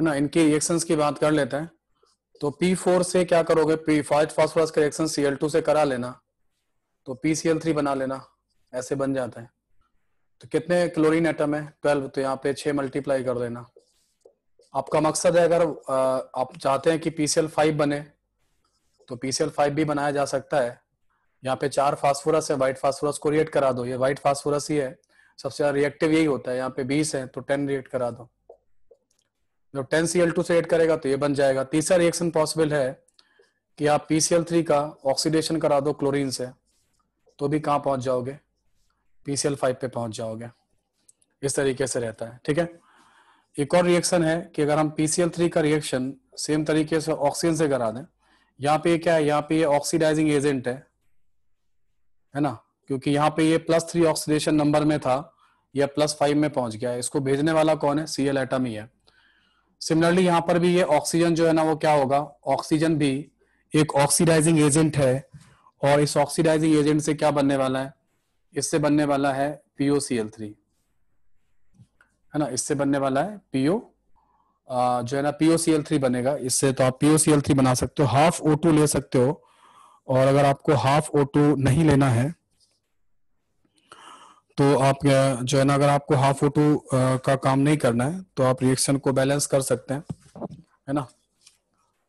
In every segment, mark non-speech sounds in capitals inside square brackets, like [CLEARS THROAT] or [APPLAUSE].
है ना इनके रिएक्शन की बात कर लेते हैं तो P4 से क्या करोगे P फास्ट फॉस्फोरस का रिएक्शन Cl2 से करा लेना तो PCl3 बना लेना ऐसे बन जाता है तो कितने क्लोरीन एटम है 12 तो यहाँ पे 6 मल्टीप्लाई कर देना आपका मकसद है अगर आप चाहते हैं कि PCl5 बने तो PCl5 भी बनाया जा सकता है यहाँ पे चार फास्फोरस है व्हाइट फास्फोरस को रिएक्ट करा दो ये व्हाइट फास्फोरस ही है सबसे ज्यादा रिएक्टिव यही होता है यहाँ पे बीस है तो टेन रिएक्ट करा दो जब टेन सी एल टू से एड करेगा तो ये बन जाएगा तीसरा रिएक्शन पॉसिबल है कि आप पीसीएल थ्री का ऑक्सीडेशन करा दो क्लोरीन से तो भी कहाँ पहुंच जाओगे पीसीएल फाइव पे पहुंच जाओगे इस तरीके से रहता है ठीक है एक और रिएक्शन है कि अगर हम पीसीएल थ्री का रिएक्शन सेम तरीके से ऑक्सीजन से करा दें यहाँ पे क्या है यहाँ पे ऑक्सीडाइजिंग एजेंट है है ना क्योंकि यहाँ पे ये प्लस थ्री ऑक्सीडेशन नंबर में था यह प्लस फाइव में पहुंच गया है इसको भेजने वाला कौन है सीएल एटम ही है सिमिलरली यहाँ पर भी ये ऑक्सीजन जो है ना वो क्या होगा ऑक्सीजन भी एक ऑक्सीडाइजिंग एजेंट है और इस ऑक्सीडाइजिंग एजेंट से क्या बनने वाला है इससे बनने वाला है पीओ सी एल थ्री है ना इससे बनने वाला है पीओ जो है ना पीओ सी एल थ्री बनेगा इससे तो आप पीओ सी एल थ्री बना सकते हो हाफ ओ टू ले सकते हो और अगर आपको हाफ ओ टू नहीं लेना है तो आप जो है ना अगर आपको हाफ ऑटो का काम नहीं करना है तो आप रिएक्शन को बैलेंस कर सकते हैं है ना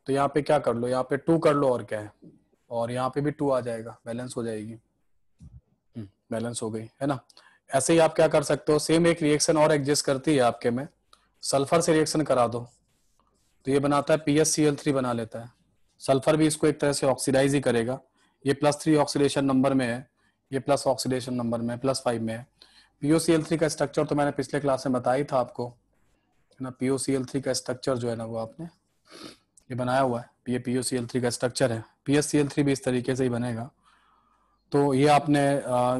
तो यहाँ पे क्या कर लो यहाँ पे टू कर लो और क्या है और यहाँ पे भी टू आ जाएगा बैलेंस हो जाएगी बैलेंस हम्म, हो गई है ना ऐसे ही आप क्या कर सकते हो सेम एक रिएक्शन और एग्जिस्ट करती है आपके में सल्फर से रिएक्शन करा दो तो ये बनाता है पीएससीएल थ्री बना लेता है सल्फर भी इसको एक तरह से ऑक्सीडाइज ही करेगा ये प्लस थ्री ऑक्सीडेशन नंबर में है ये प्लस ऑक्सीडेशन नंबर में प्लस फाइव में है पीओसीएल का स्ट्रक्चर तो मैंने पिछले क्लास में बताया था आपको है ना पीओसीएल का स्ट्रक्चर जो है ना वो आपने ये बनाया हुआ है ये पीओसीएल का स्ट्रक्चर है पीएससीएल भी इस तरीके से ही बनेगा तो ये आपने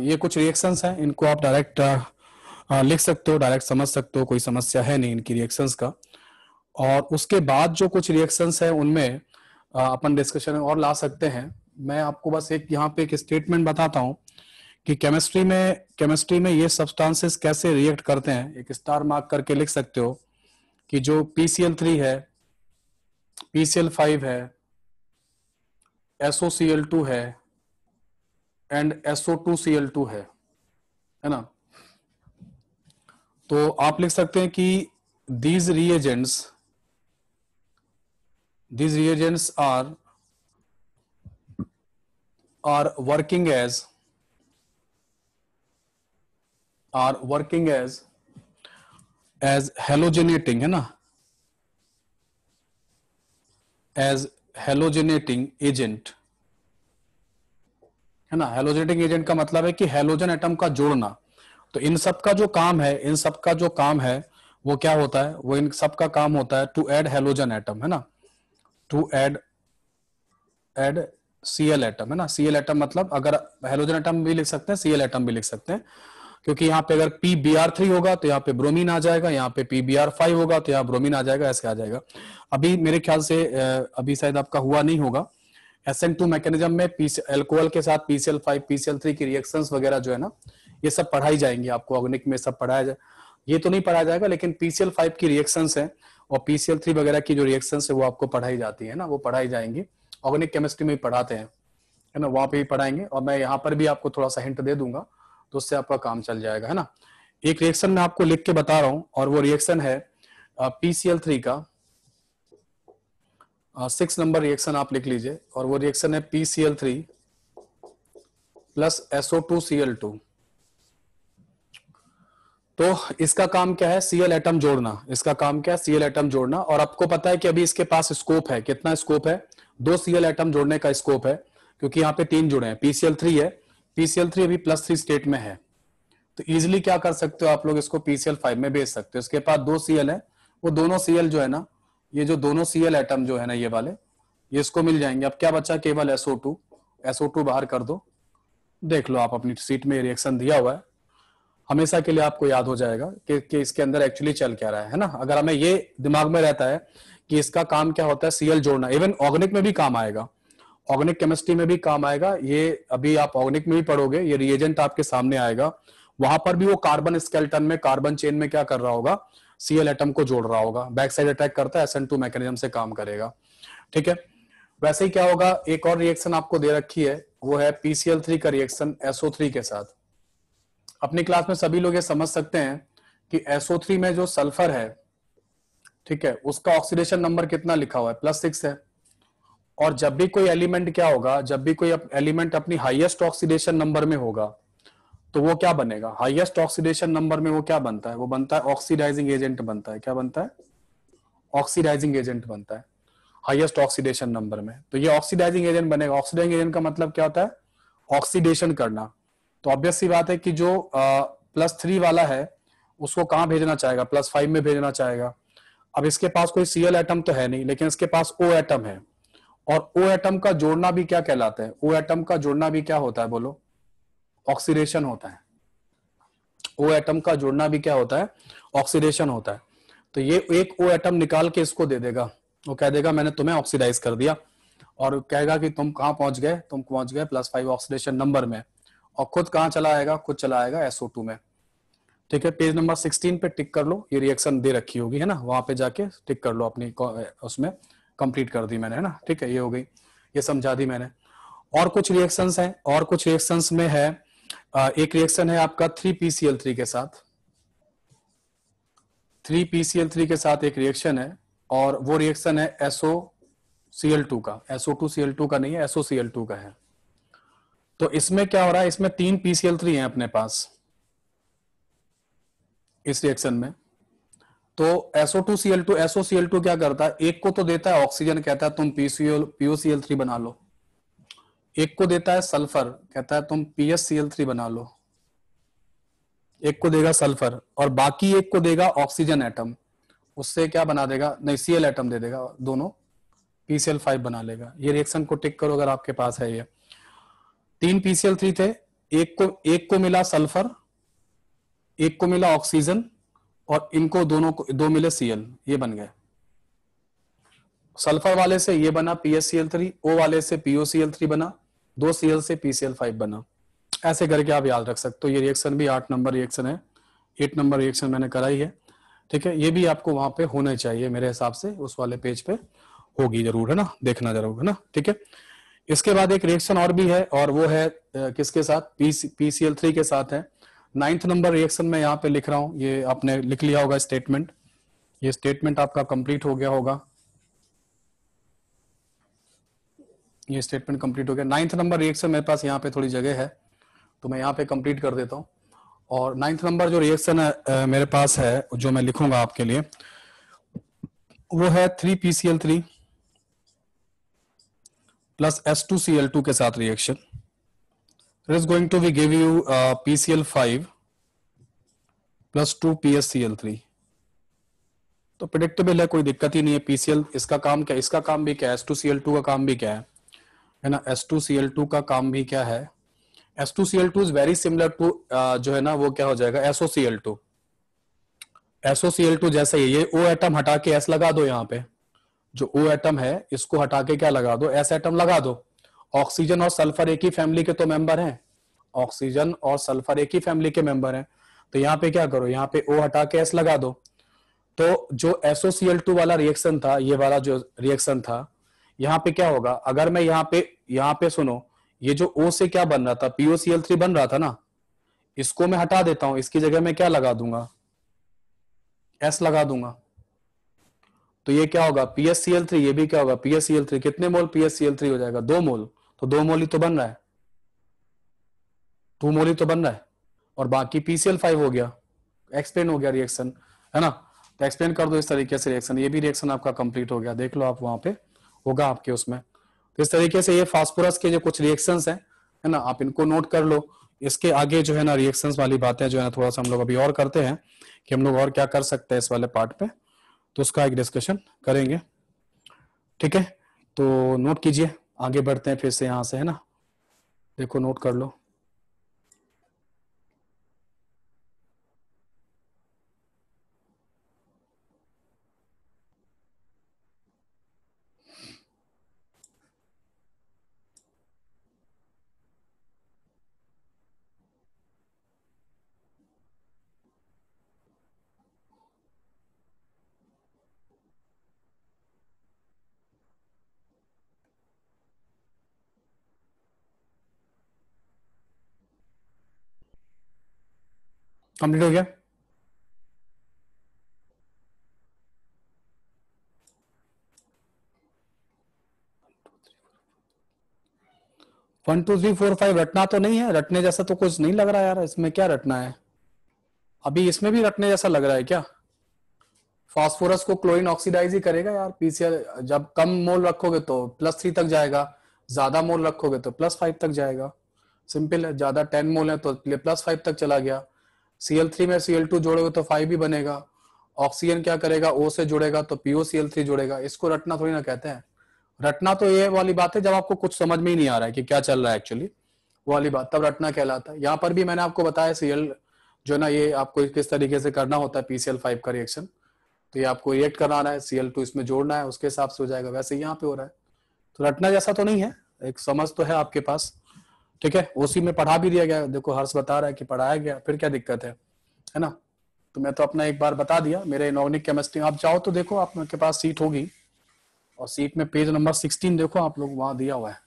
ये कुछ रिएक्शन है इनको आप डायरेक्ट लिख सकते हो डायरेक्ट समझ सकते हो कोई समस्या है नहीं इनकी रिएक्शन का और उसके बाद जो कुछ रिएक्शंस है उनमें अपन डिस्कशन और ला सकते हैं मैं आपको बस एक यहाँ पे एक स्टेटमेंट बताता हूँ कि केमिस्ट्री में केमिस्ट्री में ये सब्सटेंसेस कैसे रिएक्ट करते हैं एक स्टार मार्क करके लिख सकते हो कि जो पीसीएल थ्री है पीसीएल फाइव है टू है and SO two C two है है ना तो आप लिख सकते हैं कि these reagents these reagents are are working as are working as as halogenating है ना एज हेलोजेनेटिंग एजेंट है ना हेलोजेनेटिंग एजेंट का मतलब है कि हेलोजन एटम का जोड़ना तो इन सब का जो काम है इन सब का जो काम है वो क्या होता है वो इन सब का काम होता है टू एड हेलोजन एटम है ना to add add Cl atom है ना सीएल एटम मतलब अगर हेलोजन एटम भी लिख सकते हैं सीएल एटम भी लिख सकते हैं क्योंकि यहाँ पे अगर पी बी आर थ्री होगा तो यहाँ पे ब्रोमीन आ जाएगा यहाँ पे पी बी आर फाइव होगा तो यहाँ ब्रोमीन आ जाएगा ऐसे आ जाएगा अभी मेरे ख्याल से अभी शायद आपका हुआ नहीं होगा एस एन टू मैकेनिज्म में एल्कोहल के साथ पीसीएल फाइव पीसीएल थ्री की रिएक्शन वगैरह जो है ना ये सब पढ़ाई जाएंगे आपको ऑर्गेनिक में सब पढ़ाया जाए ये तो नहीं पढ़ाया जाएगा लेकिन पीसीएल फाइव की रिएक्शन है और पीसीएल थ्री वगैरह की जो रिएक्शन है वो आपको पढ़ाई जाती है ना वो पढ़ाई जाएंगी ऑर्गेनिक केमिस्ट्री में भी पढ़ाते हैं है ना वहां पे भी पढ़ाएंगे और मैं यहाँ पर भी आपको थोड़ा सा हिंट दे दूंगा तो उससे आपका काम चल जाएगा है ना एक रिएक्शन मैं आपको लिख के बता रहा हूं और वो रिएक्शन है पीसीएल थ्री का सिक्स नंबर रिएक्शन आप लिख लीजिए और वो रिएक्शन है PCl three plus SO two Cl two तो इसका काम क्या है सीएल एटम जोड़ना इसका काम क्या है सीएल एटम जोड़ना और आपको पता है कि अभी इसके पास स्कोप है कितना स्कोप है दो सीएल एटम जोड़ने का स्कोप है क्योंकि यहाँ पे तीन जुड़े हैं पीसीएल थ्री है पीसीएल थ्री अभी प्लस थ्री स्टेट में है तो इजिली क्या कर सकते हो आप लोग इसको पीसीएल फाइव में भेज सकते हो इसके पास दो सीएल है वो दोनों सीएल जो है ना ये जो दोनों सीएल आइटम जो है ना ये वाले ये इसको मिल जाएंगे अब क्या बचा केवल एसओ टू एसओ टू बाहर कर दो देख लो आप अपनी सीट में रिएक्शन दिया हुआ है हमेशा के लिए आपको याद हो जाएगा कि, कि इसके अंदर एक्चुअली चल क्या रहा है है ना अगर हमें ये दिमाग में रहता है कि इसका काम क्या होता है सीएल जोड़ना इवन ऑर्गेनिक में भी काम आएगा ऑर्गेनिक केमिस्ट्री में भी काम आएगा ये अभी आप ऑर्गेनिक में भी पढ़ोगे ये रिएजेंट आपके सामने आएगा वहां पर भी वो कार्बन स्केल्टन में कार्बन चेन में क्या कर रहा होगा सीएल एटम को जोड़ रहा होगा बैक साइड अटैक करता है एस टू मैकेनिज्म से काम करेगा ठीक है वैसे ही क्या होगा एक और रिएक्शन आपको दे रखी है वो है पीसीएल थ्री का रिएक्शन एसओ थ्री के साथ अपनी क्लास में सभी लोग ये समझ सकते हैं कि एसओ थ्री में जो सल्फर है ठीक है उसका ऑक्सीडेशन नंबर कितना लिखा हुआ है प्लस सिक्स है और जब भी कोई एलिमेंट क्या होगा जब भी कोई एलिमेंट अपनी हाईएस्ट ऑक्सीडेशन नंबर में होगा तो वो क्या बनेगा हाईएस्ट ऑक्सीडेशन नंबर में वो क्या बनता है वो बनता है ऑक्सीडाइजिंग एजेंट बनता है क्या बनता है ऑक्सीडाइजिंग एजेंट बनता है हाईएस्ट ऑक्सीडेशन नंबर में तो ये ऑक्सीडाइजिंग एजेंट बनेगा ऑक्सीडाइजिंग एजेंट का मतलब क्या होता है ऑक्सीडेशन करना तो ऑब्वियस सी बात है कि जो प्लस थ्री वाला है उसको कहाँ भेजना चाहेगा प्लस फाइव में भेजना चाहेगा अब इसके पास कोई सीएल एटम तो है नहीं लेकिन इसके पास ओ एटम है और ओ एटम का जोड़ना भी क्या कहलाता है ओ एटम का जोड़ना भी क्या होता है बोलो ऑक्सीडेशन होता है ओ एटम का जोड़ना भी क्या होता है ऑक्सीडेशन होता है तो ये एक ओ एटम निकाल के इसको दे देगा वो कह देगा मैंने तुम्हें ऑक्सीडाइज कर दिया और कहेगा कि तुम कहां पहुंच गए तुम पहुंच गए प्लस फाइव ऑक्सीडेशन नंबर में और खुद कहां चला आएगा खुद चला आएगा एसओ टू में ठीक है पेज नंबर सिक्सटीन पे टिक कर लो ये रिएक्शन दे रखी होगी है ना वहां पे जाके टिक कर लो अपनी उसमें कंप्लीट कर दी मैंने है ना ठीक है ये हो गई ये समझा दी मैंने और कुछ रिएक्शंस हैं और कुछ रिएक्शंस में है एक रिएक्शन है आपका थ्री पीसीएल थ्री के साथ थ्री पीसीएल थ्री के साथ एक रिएक्शन है और वो रिएक्शन है एसओ सीएल टू का एसओ टू सीएल टू का नहीं है एसओ सीएल टू का है तो इसमें क्या हो रहा है इसमें तीन पीसीएल थ्री है अपने पास इस रिएक्शन में तो SO two C L two SO C L two क्या करता है एक को तो देता है ऑक्सीजन कहता है तुम पीसीएल पीओसीएल थ्री बना लो एक को देता है सल्फर कहता है तुम पीएससीएल थ्री बना लो एक को देगा सल्फर और बाकी एक को देगा ऑक्सीजन एटम उससे क्या बना देगा नहीं सीएल एटम दे देगा दोनों पीसीएल फाइव बना लेगा ये रिएक्शन को टिक करो अगर आपके पास है ये तीन पीसीएल थ्री थे एक को एक को मिला सल्फर एक को मिला ऑक्सीजन और इनको दोनों को दो मिले सीएल ये बन गए सल्फर वाले से ये बना पीएससीएल थ्री ओ वाले से पीओसीएल थ्री बना दो सीएल से पीसीएल फाइव बना ऐसे करके आप याद रख सकते हो ये रिएक्शन भी आठ नंबर रिएक्शन है एट नंबर रिएक्शन मैंने कराई है ठीक है ये भी आपको वहां पे होने चाहिए मेरे हिसाब से उस वाले पेज पे होगी जरूर है ना देखना जरूर है ना ठीक है इसके बाद एक रिएक्शन और भी है और वो है किसके साथ पीसीएल थ्री के साथ है नाइन्थ नंबर रिएक्शन में यहाँ पे लिख रहा हूँ ये आपने लिख लिया होगा स्टेटमेंट ये स्टेटमेंट आपका कंप्लीट हो गया होगा ये स्टेटमेंट कंप्लीट हो गया नाइन्थ नंबर रिएक्शन मेरे पास यहाँ पे थोड़ी जगह है तो मैं यहाँ पे कंप्लीट कर देता हूँ और नाइन्थ नंबर जो रिएक्शन है मेरे पास है जो मैं लिखूंगा आपके लिए वो है three PCl three plus S two C L two के साथ reaction it is going to be give you uh, PCl5 plus 2 PSCl3 तो प्रिडिक्टेबल है कोई दिक्कत ही नहीं है पीसीएल इसका काम क्या इसका काम भी क्या है S two C L two का काम भी क्या है है ना S two C L two का काम भी क्या है S two C L two is very similar to जो है ना वो क्या हो जाएगा SO C L two SO C L two जैसे ही ये ओ एटम हटा के एस लगा दो यहाँ पे जो ओ एटम है इसको हटा के क्या लगा दो एस एटम लगा दो ऑक्सीजन और सल्फर एक ही फैमिली के तो मेंबर हैं ऑक्सीजन और सल्फर एक ही फैमिली के मेंबर हैं तो यहाँ पे क्या करो यहाँ पे ओ हटा के एस लगा दो तो जो टू वाला रिएक्शन था ये वाला जो रिएक्शन था यहाँ पे क्या होगा अगर मैं यहाँ पे यहाँ पे सुनो ये जो ओ से क्या बन रहा था थ्री बन रहा था ना इसको मैं हटा देता हूं इसकी जगह मैं क्या लगा दूंगा एस लगा दूंगा तो ये क्या होगा पीएससीएल थ्री ये भी क्या होगा पीएससीएल थ्री कितने मोल पीएससीएल थ्री हो जाएगा दो मोल तो दो मोली तो बन रहा है टू मोली तो बन रहा है और बाकी पीसीएल फाइव हो गया एक्सप्लेन हो गया रिएक्शन है ना तो एक्सप्लेन कर दो इस तरीके से रिएक्शन ये भी रिएक्शन आपका कंप्लीट हो गया देख लो आप वहां पे होगा आपके उसमें तो इस तरीके से ये फास्फोरस के जो कुछ रिएक्शंस हैं है ना आप इनको नोट कर लो इसके आगे जो है ना रिएक्शंस वाली बातें जो है ना थोड़ा सा हम लोग अभी और करते हैं कि हम लोग और क्या कर सकते हैं इस वाले पार्ट पे तो उसका एक डिस्कशन करेंगे ठीक है तो नोट कीजिए आगे बढ़ते हैं फिर से यहाँ से है ना देखो नोट कर लो कंप्लीट हो गया one two three four five रटना तो नहीं है रटने जैसा तो कुछ नहीं लग रहा यार इसमें क्या रटना है अभी इसमें भी रटने जैसा लग रहा है क्या फास्फोरस को क्लोरीन ऑक्सीडाइज ही करेगा यार पीसीआर जब कम मोल रखोगे तो प्लस थ्री तक जाएगा ज्यादा मोल रखोगे तो प्लस फाइव तक जाएगा सिंपल है ज्यादा टेन मोल है तो प्लस फाइव तक चला गया थ्री में टू जोड़ोगे तो फाइव भी बनेगा ऑक्सीजन क्या करेगा ओ से जुड़ेगा तो पीओ थ्री जुड़ेगा इसको रटना थोड़ी ना कहते हैं रटना तो ये वाली बात है जब आपको कुछ समझ में ही नहीं आ रहा है कि क्या चल रहा है एक्चुअली वो वाली बात तब रटना कहलाता है यहाँ पर भी मैंने आपको बताया सीएल जो ना ये आपको किस तरीके से करना होता है पीसीएल फाइव का रिएक्शन तो ये आपको रिएक्ट करना है सीएल टू इसमें जोड़ना है उसके हिसाब से हो जाएगा वैसे यहाँ पे हो रहा है तो रटना जैसा तो नहीं है एक समझ तो है आपके पास ठीक है उसी में पढ़ा भी दिया गया देखो हर्ष बता रहा है कि पढ़ाया गया फिर क्या दिक्कत है है ना तो मैं तो अपना एक बार बता दिया मेरे इनोग्निक केमिस्ट्री आप जाओ तो देखो आपके पास सीट होगी और सीट में पेज नंबर सिक्सटीन देखो आप लोग वहां दिया हुआ है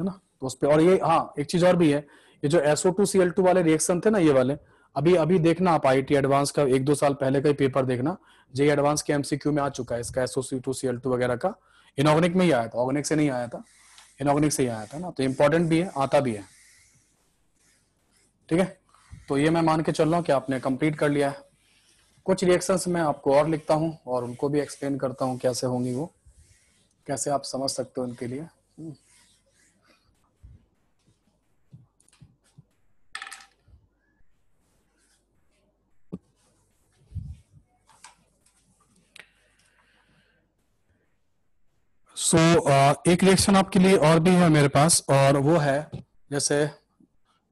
है ना तो उस पर और ये हाँ एक चीज और भी है ये जो SO two C L two वाले रिएक्शन थे ना ये वाले अभी अभी देखना आप आई टी एडवांस का एक दो साल पहले का ही पेपर देखना जे एडवांस के एमसीक्यू में आ चुका है इसका SO C two C L two वगैरह का इनऑर्गेनिक में ही आया था ऑर्गेनिक से नहीं आया था इनऑर्गेनिक से ही आया था ना तो इम्पोर्टेंट भी है आता भी है ठीक है तो ये मैं मान के चल रहा हूँ कि आपने कंप्लीट कर लिया है कुछ रिएक्शंस मैं आपको और लिखता हूँ और उनको भी एक्सप्लेन करता हूँ कैसे होंगी वो कैसे आप समझ सकते हो उनके लिए सो so, uh, एक रिएक्शन आपके लिए और भी है मेरे पास और वो है जैसे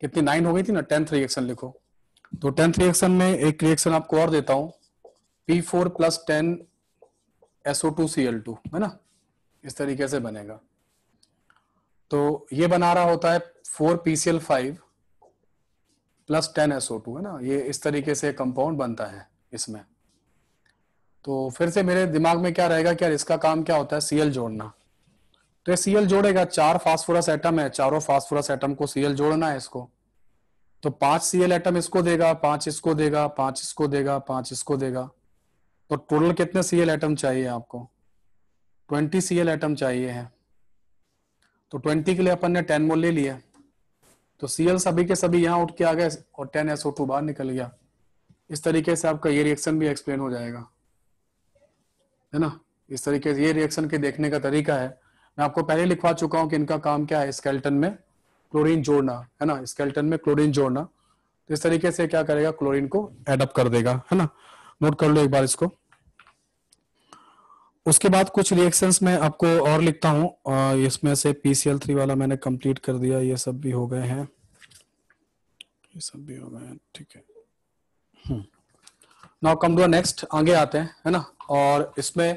कितनी नाइन हो गई थी ना टेंथ रिएक्शन लिखो तो टेंथ रिएक्शन में एक रिएक्शन आपको और देता हूं P four plus ten SO two C L two है ना इस तरीके से बनेगा तो ये बना रहा होता है four PCL five plus ten SO two है ना ये इस तरीके से कंपाउंड बनता है इसमें तो फिर से मेरे दिमाग में क्या रहेगा कि यार इसका काम क्या होता है सीएल जोड़ना तो सीएल जोड़ेगा चार फास्फोरस एटम है चारों फास्फोरस एटम को सीएल जोड़ना है इसको तो पांच सीएल एटम इसको देगा पांच इसको देगा पांच इसको देगा पांच इसको देगा तो टोटल कितने सीएल एटम चाहिए आपको ट्वेंटी सीएल एटम चाहिए है तो ट्वेंटी के लिए अपन ने टेन मोल ले लिया तो सीएल सभी के सभी यहाँ उठ के आ गए और टेन एसओ टू बाहर निकल गया इस तरीके से आपका ये रिएक्शन भी एक्सप्लेन हो जाएगा है ना इस तरीके से ये रिएक्शन के देखने का तरीका है मैं आपको पहले लिखवा चुका हूँ कि इनका काम क्या है स्केल्टन में क्लोरीन जोड़ना है ना स्केल्टन में क्लोरीन जोड़ना तो इस तरीके से क्या करेगा क्लोरीन को एडअप कर देगा है ना नोट कर लो एक बार इसको उसके बाद कुछ रिएक्शंस में आपको और लिखता हूँ इसमें से पीसीएल थ्री वाला मैंने कंप्लीट कर दिया ये सब भी हो गए हैं ये सब भी हो गए हैं ठीक है नाउ कम टू नेक्स्ट आगे आते हैं है ना और इसमें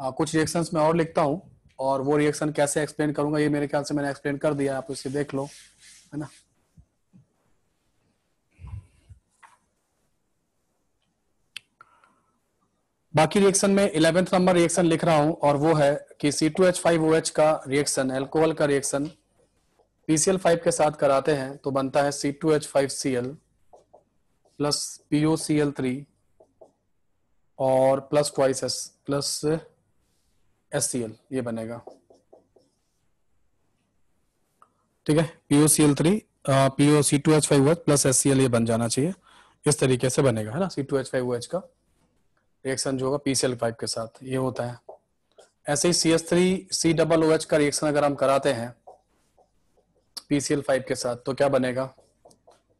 आ, कुछ रिएक्शंस मैं और लिखता हूँ और वो रिएक्शन कैसे एक्सप्लेन करूंगा ये मेरे ख्याल से मैंने एक्सप्लेन कर दिया आप इसे देख लो है ना बाकी रिएक्शन में इलेवेंथ नंबर रिएक्शन लिख रहा हूं और वो है कि C2H5OH का रिएक्शन एल्कोहल का रिएक्शन PCl5 के साथ कराते हैं तो बनता है C2H5Cl plus PO C L three और प्लस क्वाइस S plus S C L ये बनेगा ठीक है PO C L three PO C two H five H plus S C L ये बन जाना चाहिए इस तरीके से बनेगा है ना C two H five H का रिएक्शन जो होगा पीसीएल फाइव के साथ ये होता है ऐसे ही C S three C double O H का रिएक्शन अगर हम कराते हैं पीसीएल फाइव के साथ तो क्या बनेगा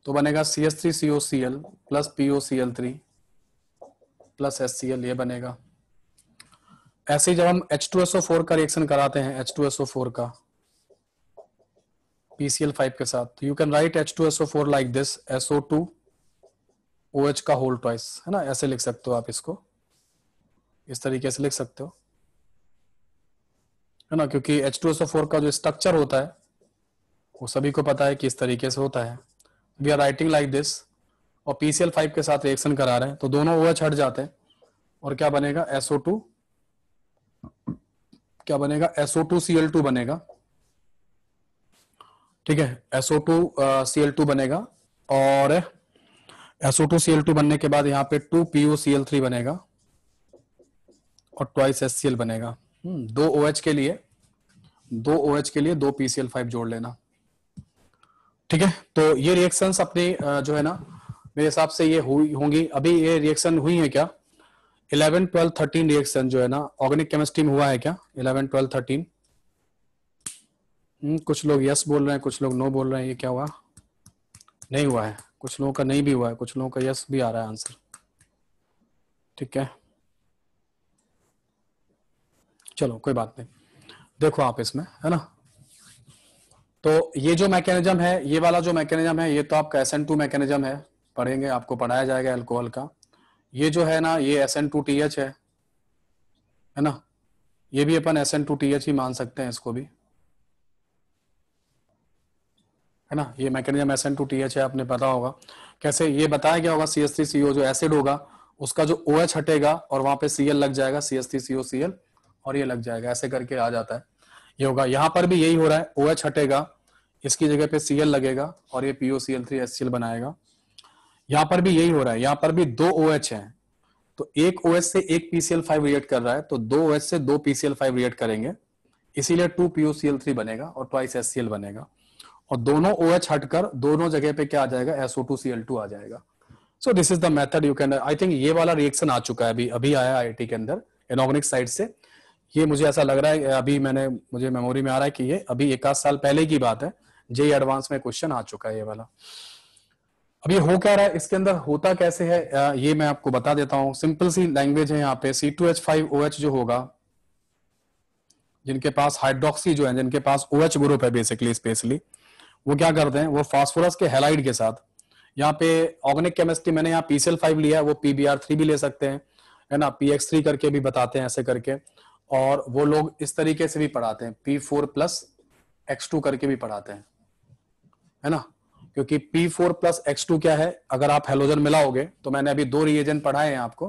तो बनेगा C S three C O C L plus PO C L three plus S C L ये बनेगा ऐसे ही जब हम H two S O four का रिएक्शन कराते हैं H two S O four का पीसीएल फाइव के साथ you can write H two S O four like this S O two O H का होल ट्वाइस है ना ऐसे लिख सकते हो आप इसको इस तरीके से लिख सकते हो है ना क्योंकि H two S O four का जो स्ट्रक्चर होता है वो सभी को पता है कि इस तरीके से होता है we are writing like this और पीसीएल फाइव के साथ रिएक्शन करा रहे हैं तो दोनों ओएच हट जाते हैं और क्या बनेगा एसओ टू क्या बनेगा एसओ टू एल टू बनेगा ठीक है एसओ टू एल टू बनेगा और एसओ टू सीएल टू बनने के बाद यहाँ पे टू पीओ सीएल थ्री बनेगा और ट्वाइस एस सी एल बनेगा हम्म, दो ओ OH के लिए दो ओ OH के लिए दो पीसीएल फाइव जोड़ लेना ठीक है तो ये रिएक्शंस अपनी जो है ना मेरे हिसाब से ये हुई होंगी अभी ये रिएक्शन हुई है क्या इलेवन ट्वेल्व थर्टीन रिएक्शन जो है ना ऑर्गेनिक केमिस्ट्री में हुआ है क्या इलेवन ट्वेल्व थर्टीन कुछ लोग यस बोल रहे हैं कुछ लोग नो बोल रहे हैं ये क्या हुआ नहीं हुआ है कुछ लोगों का नहीं भी हुआ है कुछ लोगों का यस भी आ रहा है आंसर ठीक है चलो कोई बात नहीं देखो आप इसमें है ना तो ये जो मैकेनिज्म है ये वाला जो मैकेनिज्म है ये तो आपका एस एन टू मैकेनिज्म है पढ़ेंगे आपको पढ़ाया जाएगा एल्कोहल का ये जो है ना ये S N two T H है है ना ये भी अपन S N two T H ही मान सकते हैं इसको भी है ना ये mechanism S N two T H है आपने पता होगा कैसे ये बताया गया होगा सी एस टी सी ओ जो एसिड होगा उसका जो ओ एच हटेगा और वहां पे सीएल लग जाएगा C S T C O C L और ये लग जाएगा ऐसे करके आ जाता है ये होगा यहाँ पर भी यही हो रहा है ओ एच हटेगा इसकी जगह पे सीएल लगेगा और ये PO C L three S C L बनाएगा यहां पर भी यही हो रहा है यहां पर भी दो ओ OH है तो एक ओ से एक पीसीएल फाइव रिएक्ट कर रहा है तो दो ओ से दो पीसीएल फाइव रिएक्ट करेंगे इसीलिए टू पीओसीएल थ्री बनेगा और ट्वाइस एस बनेगा और दोनों ओ OH हटकर दोनों जगह पे क्या आ जाएगा एसओ टू सी टू आ जाएगा so this is the method you can I think ये वाला रिएक्शन आ चुका है अभी अभी आया आई के अंदर एनोगनिक साइड से ये मुझे ऐसा लग रहा है अभी मैंने मुझे मेमोरी में आ रहा है कि ये अभी एक साल पहले की बात है जे एडवांस में क्वेश्चन आ चुका है ये वाला अब ये हो क्या रहा है इसके अंदर होता कैसे है ये मैं आपको बता देता हूं सिंपल सी लैंग्वेज है यहाँ पे C two H five O H जो होगा जिनके पास हाइड्रोक्सी जो है जिनके पास ओ एच ग्रुप है बेसिकली स्पेशली वो क्या करते हैं वो फास्फोरस के हेलाइड के साथ यहाँ पे ऑर्गेनिक केमिस्ट्री मैंने यहाँ पीसीएल फाइव लिया है वो पीबीआर थ्री भी ले सकते हैं है ना पी एक्स थ्री करके भी बताते हैं ऐसे करके और वो लोग इस तरीके से भी पढ़ाते हैं P four plus X two करके भी पढ़ाते हैं है ना क्योंकि P4 फोर प्लस एक्स क्या है अगर आप हेलोजन मिलाओगे तो मैंने अभी दो रिएजन पढ़ाए हैं आपको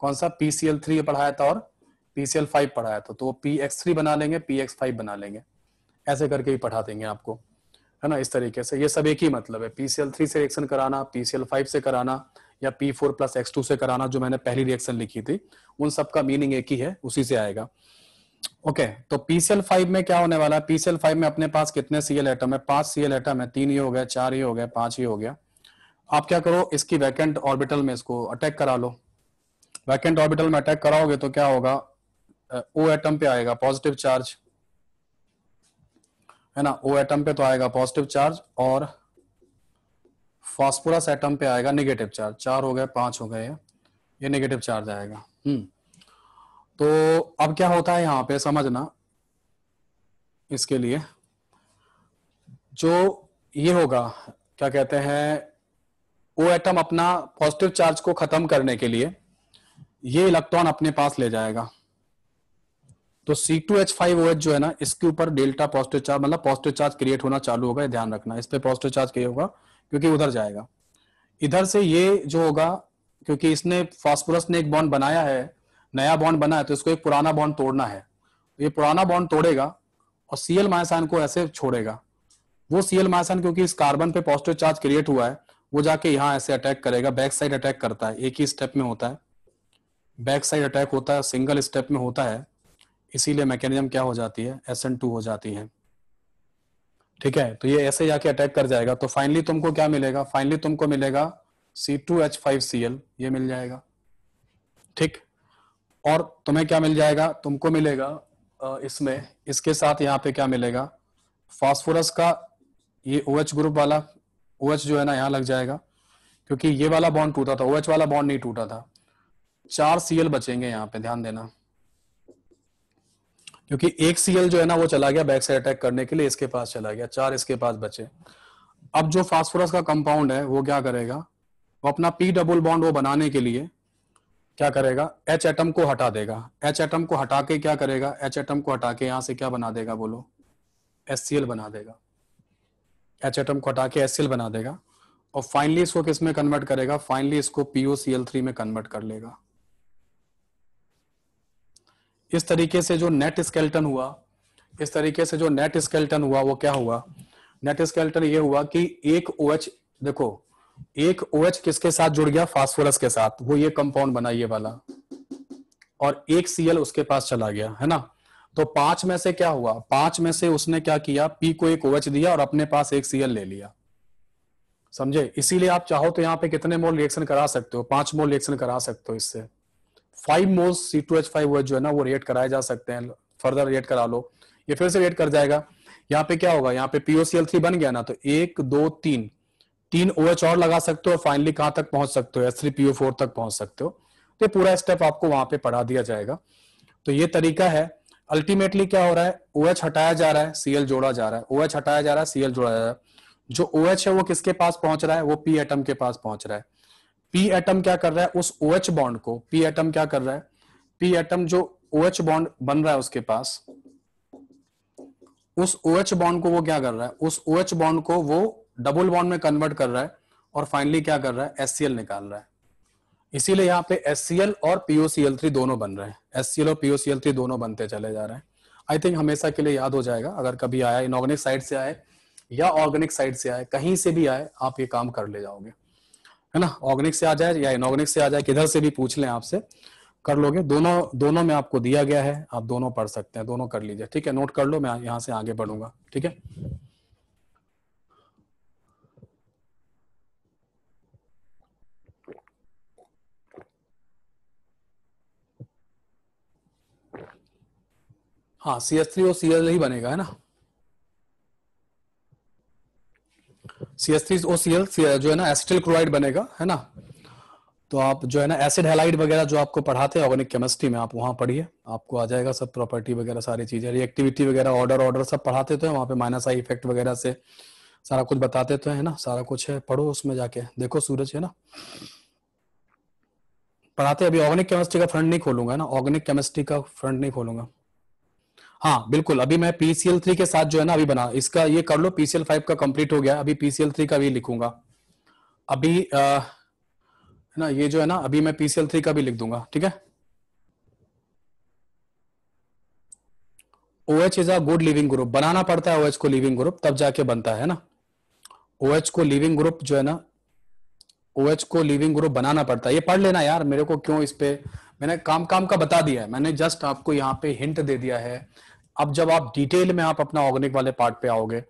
कौन सा PCl3 पढ़ाया था और PCl5 पढ़ाया था तो वो पी थ्री बना लेंगे पी फाइव बना लेंगे ऐसे करके ही पढ़ा देंगे आपको है ना इस तरीके से ये सब एक ही मतलब है PCl3 से रिएक्शन कराना PCl5 से कराना या P4 फोर प्लस एक्स से कराना जो मैंने पहली रिएक्शन लिखी थी उन सबका मीनिंग एक ही है उसी से आएगा ओके okay, तो पीसीएल फाइव में क्या होने वाला है पीसीएल फाइव में अपने पास कितने सीएल आइटम है पांच सीएल आइटम है तीन ही हो गया चार ही हो गया पांच ही हो गया आप क्या करो इसकी वैकेंट ऑर्बिटल में इसको अटैक करा लो वैकेंट ऑर्बिटल में अटैक कराओगे तो क्या होगा ओ एटम पे आएगा पॉजिटिव चार्ज है ना ओ एटम पे तो आएगा पॉजिटिव चार्ज और फॉस्पोरस एटम पे आएगा निगेटिव चार्ज चार हो गए पांच हो गए ये निगेटिव चार्ज आएगा हम्म तो अब क्या होता है यहां पे समझना इसके लिए जो ये होगा क्या कहते हैं वो एटम अपना पॉजिटिव चार्ज को खत्म करने के लिए ये इलेक्ट्रॉन अपने पास ले जाएगा तो C2H5OH जो है ना इसके ऊपर डेल्टा पॉजिटिव चार्ज मतलब पॉजिटिव चार्ज क्रिएट होना चालू होगा ध्यान रखना इस पर पॉजिटिव चार्ज क्रिएट होगा क्योंकि उधर जाएगा इधर से ये जो होगा क्योंकि इसने फॉस्फोरस ने एक बॉन्ड बनाया है नया बॉन्ड बना है तो इसको एक पुराना बॉन्ड तोड़ना है ये पुराना बॉन्ड तोड़ेगा और सीएल मायासान को ऐसे छोड़ेगा वो सीएल मायासान क्योंकि इस कार्बन पे पॉजिटिव चार्ज क्रिएट हुआ है वो जाके यहाँ ऐसे अटैक करेगा बैक साइड अटैक करता है एक ही स्टेप में होता है बैक साइड अटैक होता है सिंगल स्टेप में होता है इसीलिए मैकेनिज्म क्या हो जाती है एस हो जाती है ठीक है तो ये ऐसे जाके अटैक कर जाएगा तो फाइनली तुमको क्या मिलेगा फाइनली तुमको मिलेगा C two H five C L ये मिल जाएगा ठीक और तुम्हें क्या मिल जाएगा तुमको मिलेगा इसमें इसके साथ यहाँ पे क्या मिलेगा फास्फोरस का ये ओ OH ग्रुप वाला ओ OH जो है ना यहाँ लग जाएगा क्योंकि ये वाला बॉन्ड टूटा था ओ OH वाला बॉन्ड नहीं टूटा था चार सीएल बचेंगे यहाँ पे ध्यान देना क्योंकि एक सीएल जो है ना वो चला गया बैक साइड अटैक करने के लिए इसके पास चला गया चार इसके पास बचे अब जो फास्फोरस का कंपाउंड है वो क्या करेगा वो अपना पी डबल बॉन्ड वो बनाने के लिए क्या करेगा एच एटम को हटा देगा एच एटम को हटा के क्या करेगा एच एटम को हटा के यहां से क्या बना देगा बोलो एस बना देगा एच एटम को हटा के एस बना देगा और फाइनली इसको किस में कन्वर्ट करेगा फाइनली इसको पीओ थ्री में कन्वर्ट कर लेगा इस तरीके से जो नेट स्केल्टन हुआ इस तरीके से जो नेट स्केल्टन हुआ वो क्या हुआ नेट स्केल्टन ये हुआ कि एक ओ OH, देखो एक ओ OH किसके साथ जुड़ गया फास्फोरस के साथ वो ये कंपाउंड बना ये वाला और एक सीएल उसके पास चला गया है ना तो पांच में से क्या हुआ पांच में से उसने क्या किया पी को एक OH दिया और अपने पास एक सीएल ले लिया समझे इसीलिए आप चाहो तो यहाँ पे कितने मोल रिएक्शन करा सकते हो पांच मोल रिएक्शन करा सकते हो इससे five mole C two H five जो है ना वो रेट कराए जा सकते हैं फर्दर रेट करा लो ये फिर से रेट कर जाएगा यहाँ पे क्या होगा यहाँ पे पीओसीएल थ्री बन गया ना तो एक दो तीन तीन ओ OH और लगा सकते हो और फाइनली कहां तक पहुंच सकते हो एस थ्री पीओ फोर तक पहुंच सकते हो तो पूरा स्टेप आपको वहां पे पढ़ा दिया जाएगा तो ये तरीका है अल्टीमेटली क्या हो रहा है ओ OH हटाया जा रहा है सीएल जोड़ा जा रहा है ओ OH हटाया जा रहा है सीएल जोड़ा जा रहा है जो ओ OH है वो किसके पास पहुंच रहा है वो पी एटम के पास पहुंच रहा है पी एटम क्या कर रहा है उस ओ OH बॉन्ड को पी एटम क्या कर रहा है पी एटम जो ओ OH बॉन्ड बन रहा है उसके पास उस ओ OH बॉन्ड को वो क्या कर रहा है उस ओ OH बॉन्ड को वो डबल बॉन्ड में कन्वर्ट कर रहा है और फाइनली क्या कर रहा है एस निकाल रहा है इसीलिए यहाँ पे एस और पीओसीएल थ्री दोनों बन रहे हैं एस और पीओसीएल थ्री दोनों बनते चले जा रहे हैं आई थिंक हमेशा के लिए याद हो जाएगा अगर कभी आया इनऑर्गेनिक साइड से आए या ऑर्गेनिक साइड से आए कहीं से भी आए आप ये काम कर ले जाओगे है ना ऑर्गेनिक से आ जाए या इनऑर्गेनिक से आ जाए किधर से भी पूछ लें आपसे कर लोगे दोनों दोनों में आपको दिया गया है आप दोनों पढ़ सकते हैं दोनों कर लीजिए ठीक है नोट कर लो मैं यहाँ से आगे बढ़ूंगा ठीक है हाँ सी एस थ्री और सी एल ही बनेगा है ना सी एस थ्री और सी एल जो है ना एसिटिल क्लोराइड बनेगा है ना तो आप जो है ना एसिड हेलाइड वगैरह जो आपको पढ़ाते हैं ऑर्गेनिक केमिस्ट्री में आप वहां पढ़िए आपको आ जाएगा सब प्रॉपर्टी वगैरह सारी चीजें रिएक्टिविटी वगैरह ऑर्डर ऑर्डर सब पढ़ाते तो है वहां पे माइनस आई इफेक्ट वगैरह से सारा कुछ बताते तो है ना सारा कुछ है पढ़ो उसमें जाके देखो सूरज है ना पढ़ाते अभी ऑर्गेनिक केमिस्ट्री का फ्रंट नहीं खोलूंगा ना ऑर्गेनिक केमिस्ट्री का फ्रंट नहीं खोलूंगा हाँ बिल्कुल अभी मैं पीसीएल थ्री के साथ जो है ना अभी बना इसका ये कर लो पीसीएल फाइव का कंप्लीट हो गया अभी पीसीएल थ्री का भी लिखूंगा अभी आ, ना ये जो है ना अभी मैं पीसीएल थ्री का भी लिख दूंगा ठीक है O H is a good leaving group बनाना पड़ता है ओ OH एच को लिविंग ग्रुप तब जाके बनता है ना ओ OH को लिविंग ग्रुप जो है ना ओ OH को लिविंग ग्रुप बनाना पड़ता है ये पढ़ लेना यार मेरे को क्यों इस पे मैंने काम काम का बता दिया है मैंने जस्ट आपको यहाँ पे हिंट दे दिया है अब जब आप डिटेल में आप अपना ऑर्गेनिक वाले पार्ट पे आओगे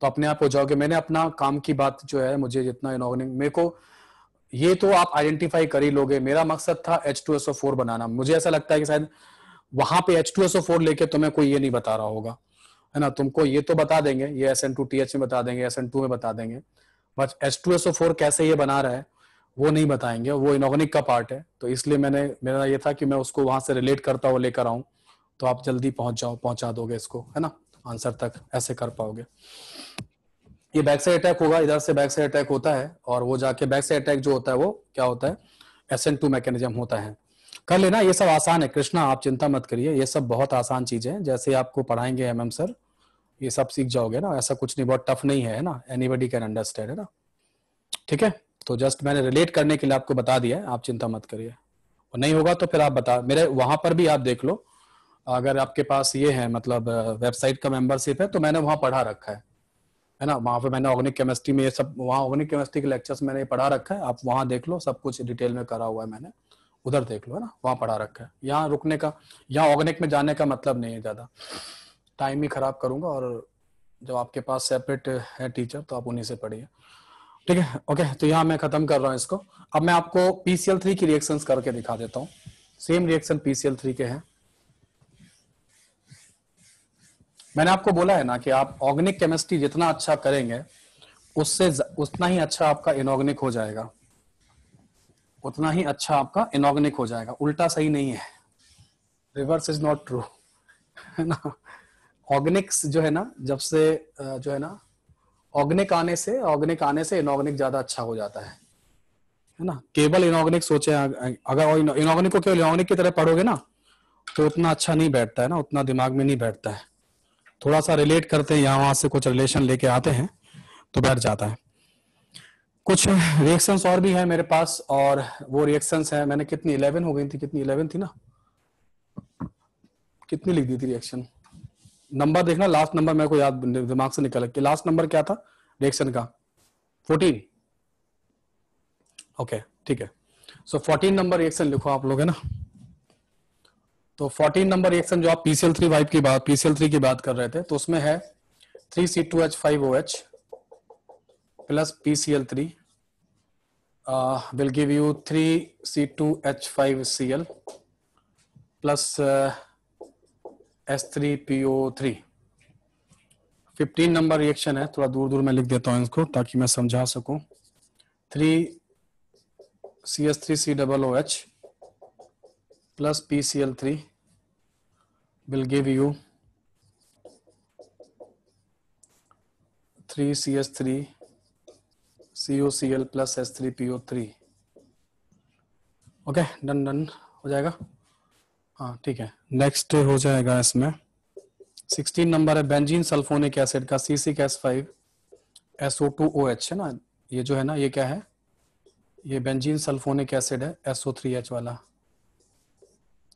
तो अपने आप हो जाओगे मैंने अपना काम की बात जो है मुझे जितना इनऑर्गेनिक मेरे को ये तो आप आइडेंटिफाई कर ही लोगे मेरा मकसद था H two S O four बनाना मुझे ऐसा लगता है कि शायद वहां पे H two S O four लेके तुम्हें कोई ये नहीं बता रहा होगा है ना तुमको ये तो बता देंगे ये S N two T H में बता देंगे एस एन टू में बता देंगे but H two S O four कैसे ये बना रहा है वो नहीं बताएंगे वो इनऑर्गेनिक का पार्ट है तो इसलिए मैंने मेरा ये था कि मैं उसको वहां से रिलेट करता हुआ लेकर आऊँ तो आप जल्दी पहुंच जाओ पहुंचा दोगे इसको है ना आंसर तक ऐसे कर पाओगे ये बैक साइड अटैक होगा इधर से बैक साइड अटैक होता है और वो जाके बैक साइड अटैक जो होता है वो क्या होता है एन टू मैकेनिज्म होता है कर लेना ये सब आसान है कृष्णा आप चिंता मत करिए ये सब बहुत आसान चीजें हैं जैसे आपको पढ़ाएंगे एम एम सर ये सब सीख जाओगे ना ऐसा कुछ नहीं बहुत टफ नहीं है ना एनीबडी कैन अंडरस्टैंड है ना ठीक है तो जस्ट मैंने रिलेट करने के लिए आपको बता दिया है आप चिंता मत करिए और नहीं होगा तो फिर आप बता मेरे वहां पर भी आप देख लो अगर आपके पास ये है मतलब वेबसाइट का मेंबरशिप है तो मैंने वहाँ पढ़ा रखा है है ना वहाँ पे मैंने ऑर्गेनिक केमिस्ट्री में ये सब वहाँ ऑर्गेनिक केमिस्ट्री के लेक्चर्स मैंने ये पढ़ा रखा है आप वहाँ देख लो सब कुछ डिटेल में करा हुआ है मैंने उधर देख लो है ना वहाँ पढ़ा रखा है यहाँ रुकने का यहाँ ऑर्गेनिक में जाने का मतलब नहीं है ज़्यादा टाइम ही खराब करूँगा और जब आपके पास सेपरेट है टीचर तो आप उन्हीं से पढ़िए ठीक है ओके तो यहाँ मैं खत्म कर रहा हूँ इसको अब मैं आपको पीसीएल थ्री की रिएक्शन करके दिखा देता हूँ सेम रिएक्शन पीसीएल थ्री के हैं मैंने आपको बोला है ना कि आप ऑर्गेनिक केमिस्ट्री जितना अच्छा करेंगे उससे उतना ही अच्छा आपका इनऑर्गेनिक हो जाएगा उतना ही अच्छा आपका इनऑर्गेनिक हो जाएगा उल्टा सही नहीं है रिवर्स इज नॉट ट्रू है ना ऑर्गेनिक्स जो है ना जब से जो है ना ऑर्गेनिक आने से ऑर्गेनिक आने से इनऑर्गेनिक ज्यादा अच्छा हो जाता है है ना केवल इनऑर्गेनिक सोचे अगर इनऑर्गेनिक को केवल इनऑर्गेनिक की तरह पढ़ोगे ना तो उतना अच्छा नहीं बैठता है ना उतना दिमाग में नहीं बैठता है थोड़ा सा रिलेट करते हैं यहाँ वहां से कुछ रिलेशन लेके आते हैं तो बैठ जाता है कुछ रिएक्शंस और भी है मेरे पास और वो रिएक्शंस है मैंने कितनी इलेवन हो गई थी कितनी इलेवन थी ना कितनी लिख दी थी रिएक्शन नंबर देखना लास्ट नंबर मेरे को याद दिमाग से निकल कि लास्ट नंबर क्या था रिएक्शन का फोर्टीन ओके ठीक है सो फोर्टीन नंबर रिएक्शन लिखो आप लोग है ना तो 14 नंबर रिएक्शन जो आप पीसीएल थ्री वाइप की बात पीसीएल थ्री की बात कर रहे थे तो उसमें है three C two H five O H plus PCL three will give you three C two H five C L plus S three P O three fifteen number reaction है थोड़ा दूर दूर मैं लिख देता हूँ इसको ताकि मैं समझा सकूं three C S three C double O H plus PCl3 will give you 3CS3 COCl plus S3PO3 okay done done हो जाएगा हाँ ठीक है नेक्स्ट हो जाएगा इसमें 16 नंबर है बेंजीन सल्फोनिक एसिड का C six S five S O two O H है ना ये जो है ना ये क्या है ये बेंजीन सल्फोनिक एसिड है एसओ थ्री एच वाला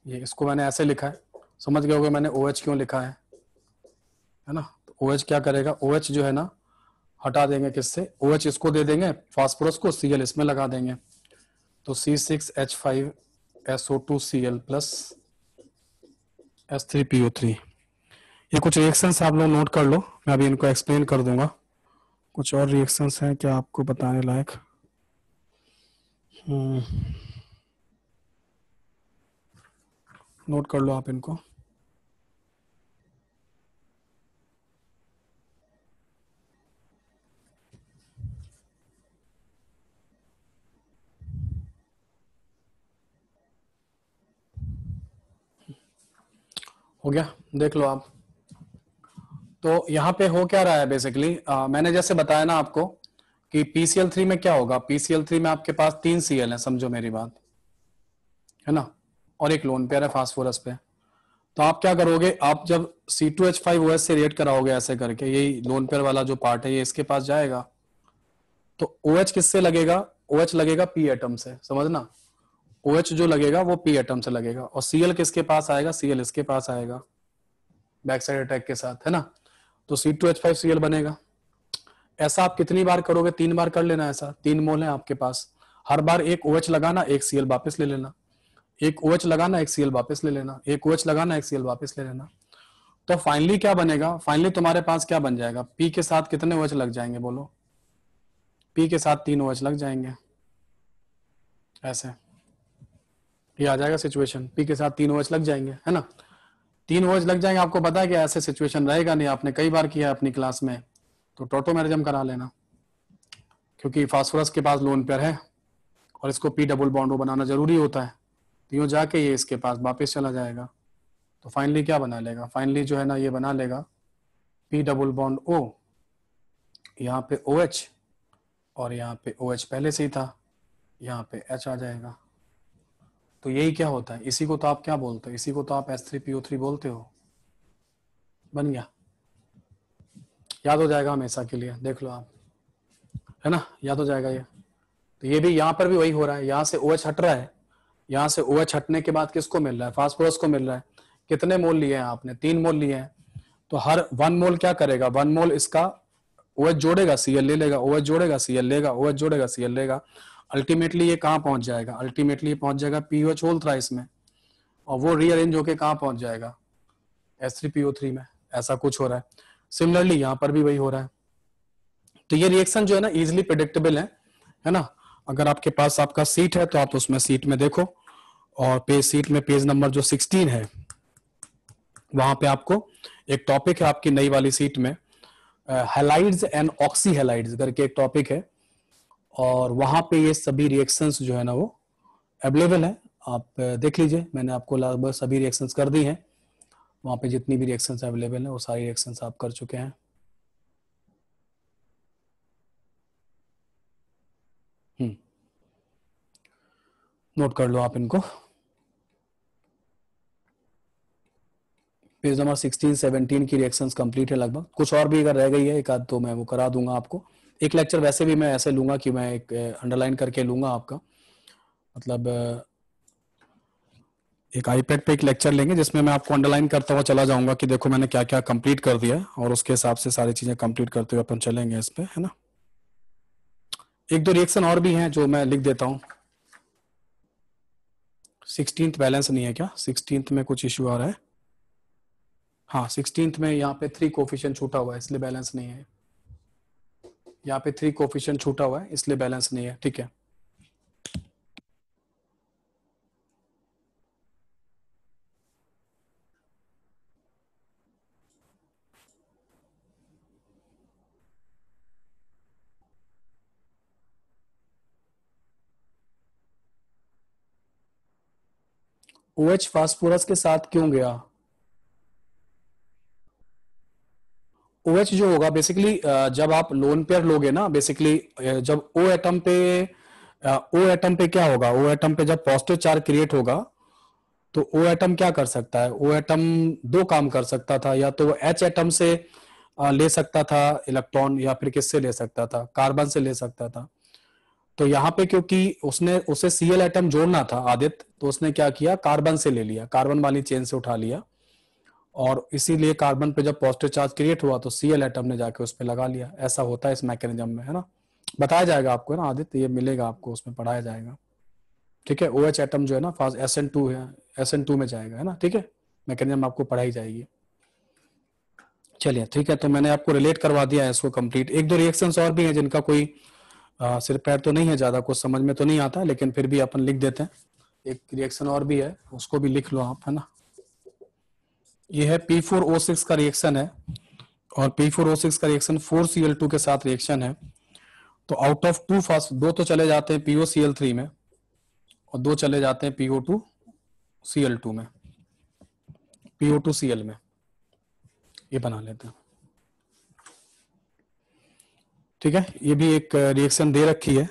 ये इसको मैंने ऐसे लिखा है समझ गए होगे मैंने ओ OH क्यों लिखा है है ना तो OH क्या करेगा OH जो है ना हटा देंगे किससे OH इसको दे देंगे फास्फोरस को Cl इसमें लगा देंगे तो C C six H five S O two L plus S three P O three ये कुछ रिएक्शन आप लोग नोट कर लो मैं अभी इनको एक्सप्लेन कर दूंगा कुछ और रिएक्शन हैं क्या आपको बताने लायक हम्म hmm. नोट कर लो आप इनको हो गया देख लो आप तो यहां पे हो क्या रहा है बेसिकली आ, मैंने जैसे बताया ना आपको कि पीसीएल थ्री में क्या होगा पीसीएल थ्री में आपके पास तीन सीएल है समझो मेरी बात है ना और एक लोन पेयर है फास्फोरस पे तो आप क्या करोगे आप जब C two H five O S से रेट कराओगे ऐसे करके यही लोन पेयर वाला जो पार्ट है ये इसके पास जाएगा तो ओ OH एच किससे लगेगा ओ OH एच लगेगा पी एटम से समझना ओ OH जो लगेगा वो पी एटम से लगेगा और सी एल किसके पास आएगा सी एल इसके पास आएगा बैक साइड अटैक के साथ है ना तो C two H five C L बनेगा ऐसा आप कितनी बार करोगे तीन बार कर लेना ऐसा तीन मोल है आपके पास हर बार एक ओ OH लगाना एक सीएल वापिस ले लेना एक ओ OH लगाना एक सीएल वापस ले लेना एक ओ OH लगाना एक सीएल वापस ले लेना तो फाइनली क्या बनेगा फाइनली तुम्हारे पास क्या बन जाएगा पी के साथ कितने ओ OH लग जाएंगे बोलो पी के साथ तीन ओ OH लग जाएंगे ऐसे ये आ जाएगा सिचुएशन पी के साथ तीन ओएच लग जाएंगे है ना तीन ओएच लग जाएंगे आपको पता है कि ऐसे सिचुएशन रहेगा नहीं आपने कई बार किया है अपनी क्लास में तो टोटो मैरिजम करा लेना क्योंकि फास्फोरस के पास लोन पेयर है और इसको पी डबल बॉन्ड बनाना जरूरी होता है तो यूँ जाके ये इसके पास वापस चला जाएगा तो फाइनली क्या बना लेगा फाइनली जो है ना ये बना लेगा पी डबल बॉन्ड ओ यहाँ पे ओ OH, एच और यहाँ पे ओ OH एच पहले से ही था यहाँ पे एच आ जाएगा तो यही क्या होता है इसी को तो आप क्या बोलते हो इसी को तो आप S three P O three बोलते हो बन गया याद हो जाएगा हमेशा के लिए देख लो आप है ना याद हो जाएगा ये तो ये भी यहाँ पर भी वही हो रहा है यहाँ से ओ OH हट रहा है यहाँ से ओएच हटने के बाद किसको मिल रहा है फास्फोरस को मिल रहा है कितने मोल लिए हैं आपने तीन मोल लिए हैं तो हर वन मोल क्या करेगा वन मोल इसका ओएच जोड़ेगा सीएल ले लेगा ओएच जोड़ेगा सीएल लेगा ओएच जोड़ेगा सीएल लेगा अल्टीमेटली ये कहाँ पहुंच जाएगा अल्टीमेटली पहुंच जाएगा पीओएच होल थ्राइस में और वो रीअरेंज होके कहा पहुंच जाएगा एस थ्री पीओ थ्री में ऐसा कुछ हो रहा है सिमिलरली यहाँ पर भी वही हो रहा है तो ये रिएक्शन जो है ना इजिली प्रिडिक्टेबल है है ना अगर आपके पास आपका सीट है तो आप उसमें सीट में देखो और पेज सीट में पेज नंबर जो 16 है वहां पे आपको एक टॉपिक है आपकी नई वाली सीट में हेलाइड्स एंड ऑक्सी हेलाइड करके एक टॉपिक है और वहां पे ये सभी रिएक्शंस जो है ना वो अवेलेबल है आप देख लीजिए मैंने आपको लगभग सभी रिएक्शंस कर दी हैं वहां पे जितनी भी रिएक्शंस अवेलेबल है वो सारी रिएक्शंस आप कर चुके हैं नोट कर लो आप इनको पेज नंबर 16, 17 की रिएक्शंस कंप्लीट है लगभग कुछ और भी अगर रह गई है एक आध तो मैं वो करा दूंगा आपको एक लेक्चर वैसे भी मैं ऐसे लूंगा कि मैं एक अंडरलाइन करके लूंगा आपका मतलब एक आईपैड पे एक लेक्चर लेंगे जिसमें मैं आपको अंडरलाइन करता हुआ चला जाऊंगा कि देखो मैंने क्या क्या कंप्लीट कर दिया और उसके हिसाब से सारी चीजें कंप्लीट करते हुए अपन चलेंगे इस पे है ना एक दो रिएक्शन और भी हैं जो मैं लिख देता हूं सिक्सटीन बैलेंस नहीं है क्या सिक्सटीन में कुछ इश्यू आ रहा है हाँ सिक्सटीन में यहाँ पे थ्री कोफिशन छूटा हुआ है इसलिए बैलेंस नहीं है यहाँ पे थ्री कोफिशन छूटा हुआ है इसलिए बैलेंस नहीं है ठीक है ओएच फास्फोरस के साथ क्यों गया ओ एच जो होगा बेसिकली जब आप लोन पेयर लोगे ना बेसिकली जब ओ एटम पे ओ एटम पे क्या होगा ओ एटम पे जब पॉजिटिव चार्ज क्रिएट होगा तो ओ एटम क्या कर सकता है ओ एटम दो काम कर सकता था या तो एच एटम से ले सकता था इलेक्ट्रॉन या फिर किससे ले सकता था कार्बन से ले सकता था तो यहाँ पे क्योंकि उसने उसे सीएल एटम जोड़ना था आदित्य तो उसने क्या किया कार्बन से ले लिया कार्बन वाली चेन से उठा लिया और इसीलिए कार्बन पे जब पॉजिटिव चार्ज क्रिएट हुआ तो सीएल एटम ने जाके उस पर लगा लिया ऐसा होता है इस मैकेनिज्म में है ना बताया जाएगा आपको है ना आदित्य ये मिलेगा आपको उसमें पढ़ाया जाएगा ठीक है ओ एच एटम जो है ना फास्ट एस एन टू है एस एन टू में जाएगा है ना ठीक है मैकेनिज्म आपको पढ़ाई जाएगी चलिए ठीक है तो मैंने आपको रिलेट करवा दिया है इसको कंप्लीट एक दो रिएक्शंस और भी हैं जिनका कोई आ, पैर तो नहीं है ज्यादा कुछ समझ में तो नहीं आता लेकिन फिर भी अपन लिख देते हैं एक रिएक्शन और भी है उसको भी लिख लो आप है ना ये है पी फोर ओ सिक्स का रिएक्शन है और पी फोर ओ सिक्स का reaction four C L two के साथ रिएक्शन है तो आउट ऑफ टू फास्ट दो तो चले जाते हैं पीओ सी एल थ्री में और दो चले जाते हैं PO two C L two में पीओ टू सी एल में ये बना लेते हैं ठीक है ये भी एक रिएक्शन दे रखी है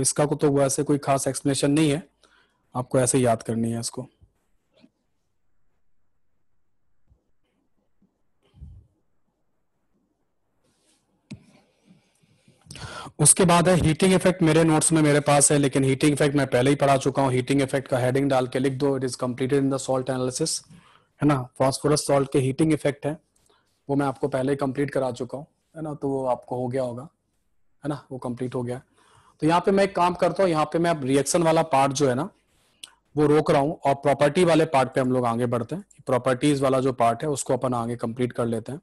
इसका को तो वैसे कोई खास एक्सप्लेनेशन नहीं है आपको ऐसे याद करनी है इसको उसके बाद है हीटिंग इफेक्ट मेरे नोट्स में मेरे पास है लेकिन हीटिंग इफेक्ट मैं पहले ही पढ़ा चुका हूँ हीटिंग इफेक्ट का हेडिंग डाल के लिख दो it is completed in the salt analysis है ना फॉस्फोरस सॉल्ट के हीटिंग इफेक्ट है वो मैं आपको पहले ही कंप्लीट करा चुका हूँ है ना तो वो आपको हो गया होगा है ना वो कंप्लीट हो गया तो यहाँ पे मैं एक काम करता हूँ यहाँ पे मैं अब रिएक्शन वाला पार्ट जो है ना वो रोक रहा हूँ और प्रॉपर्टी वाले पार्ट पे हम लोग आगे बढ़ते हैं प्रॉपर्टीज वाला जो पार्ट है उसको अपन आगे कंप्लीट कर लेते हैं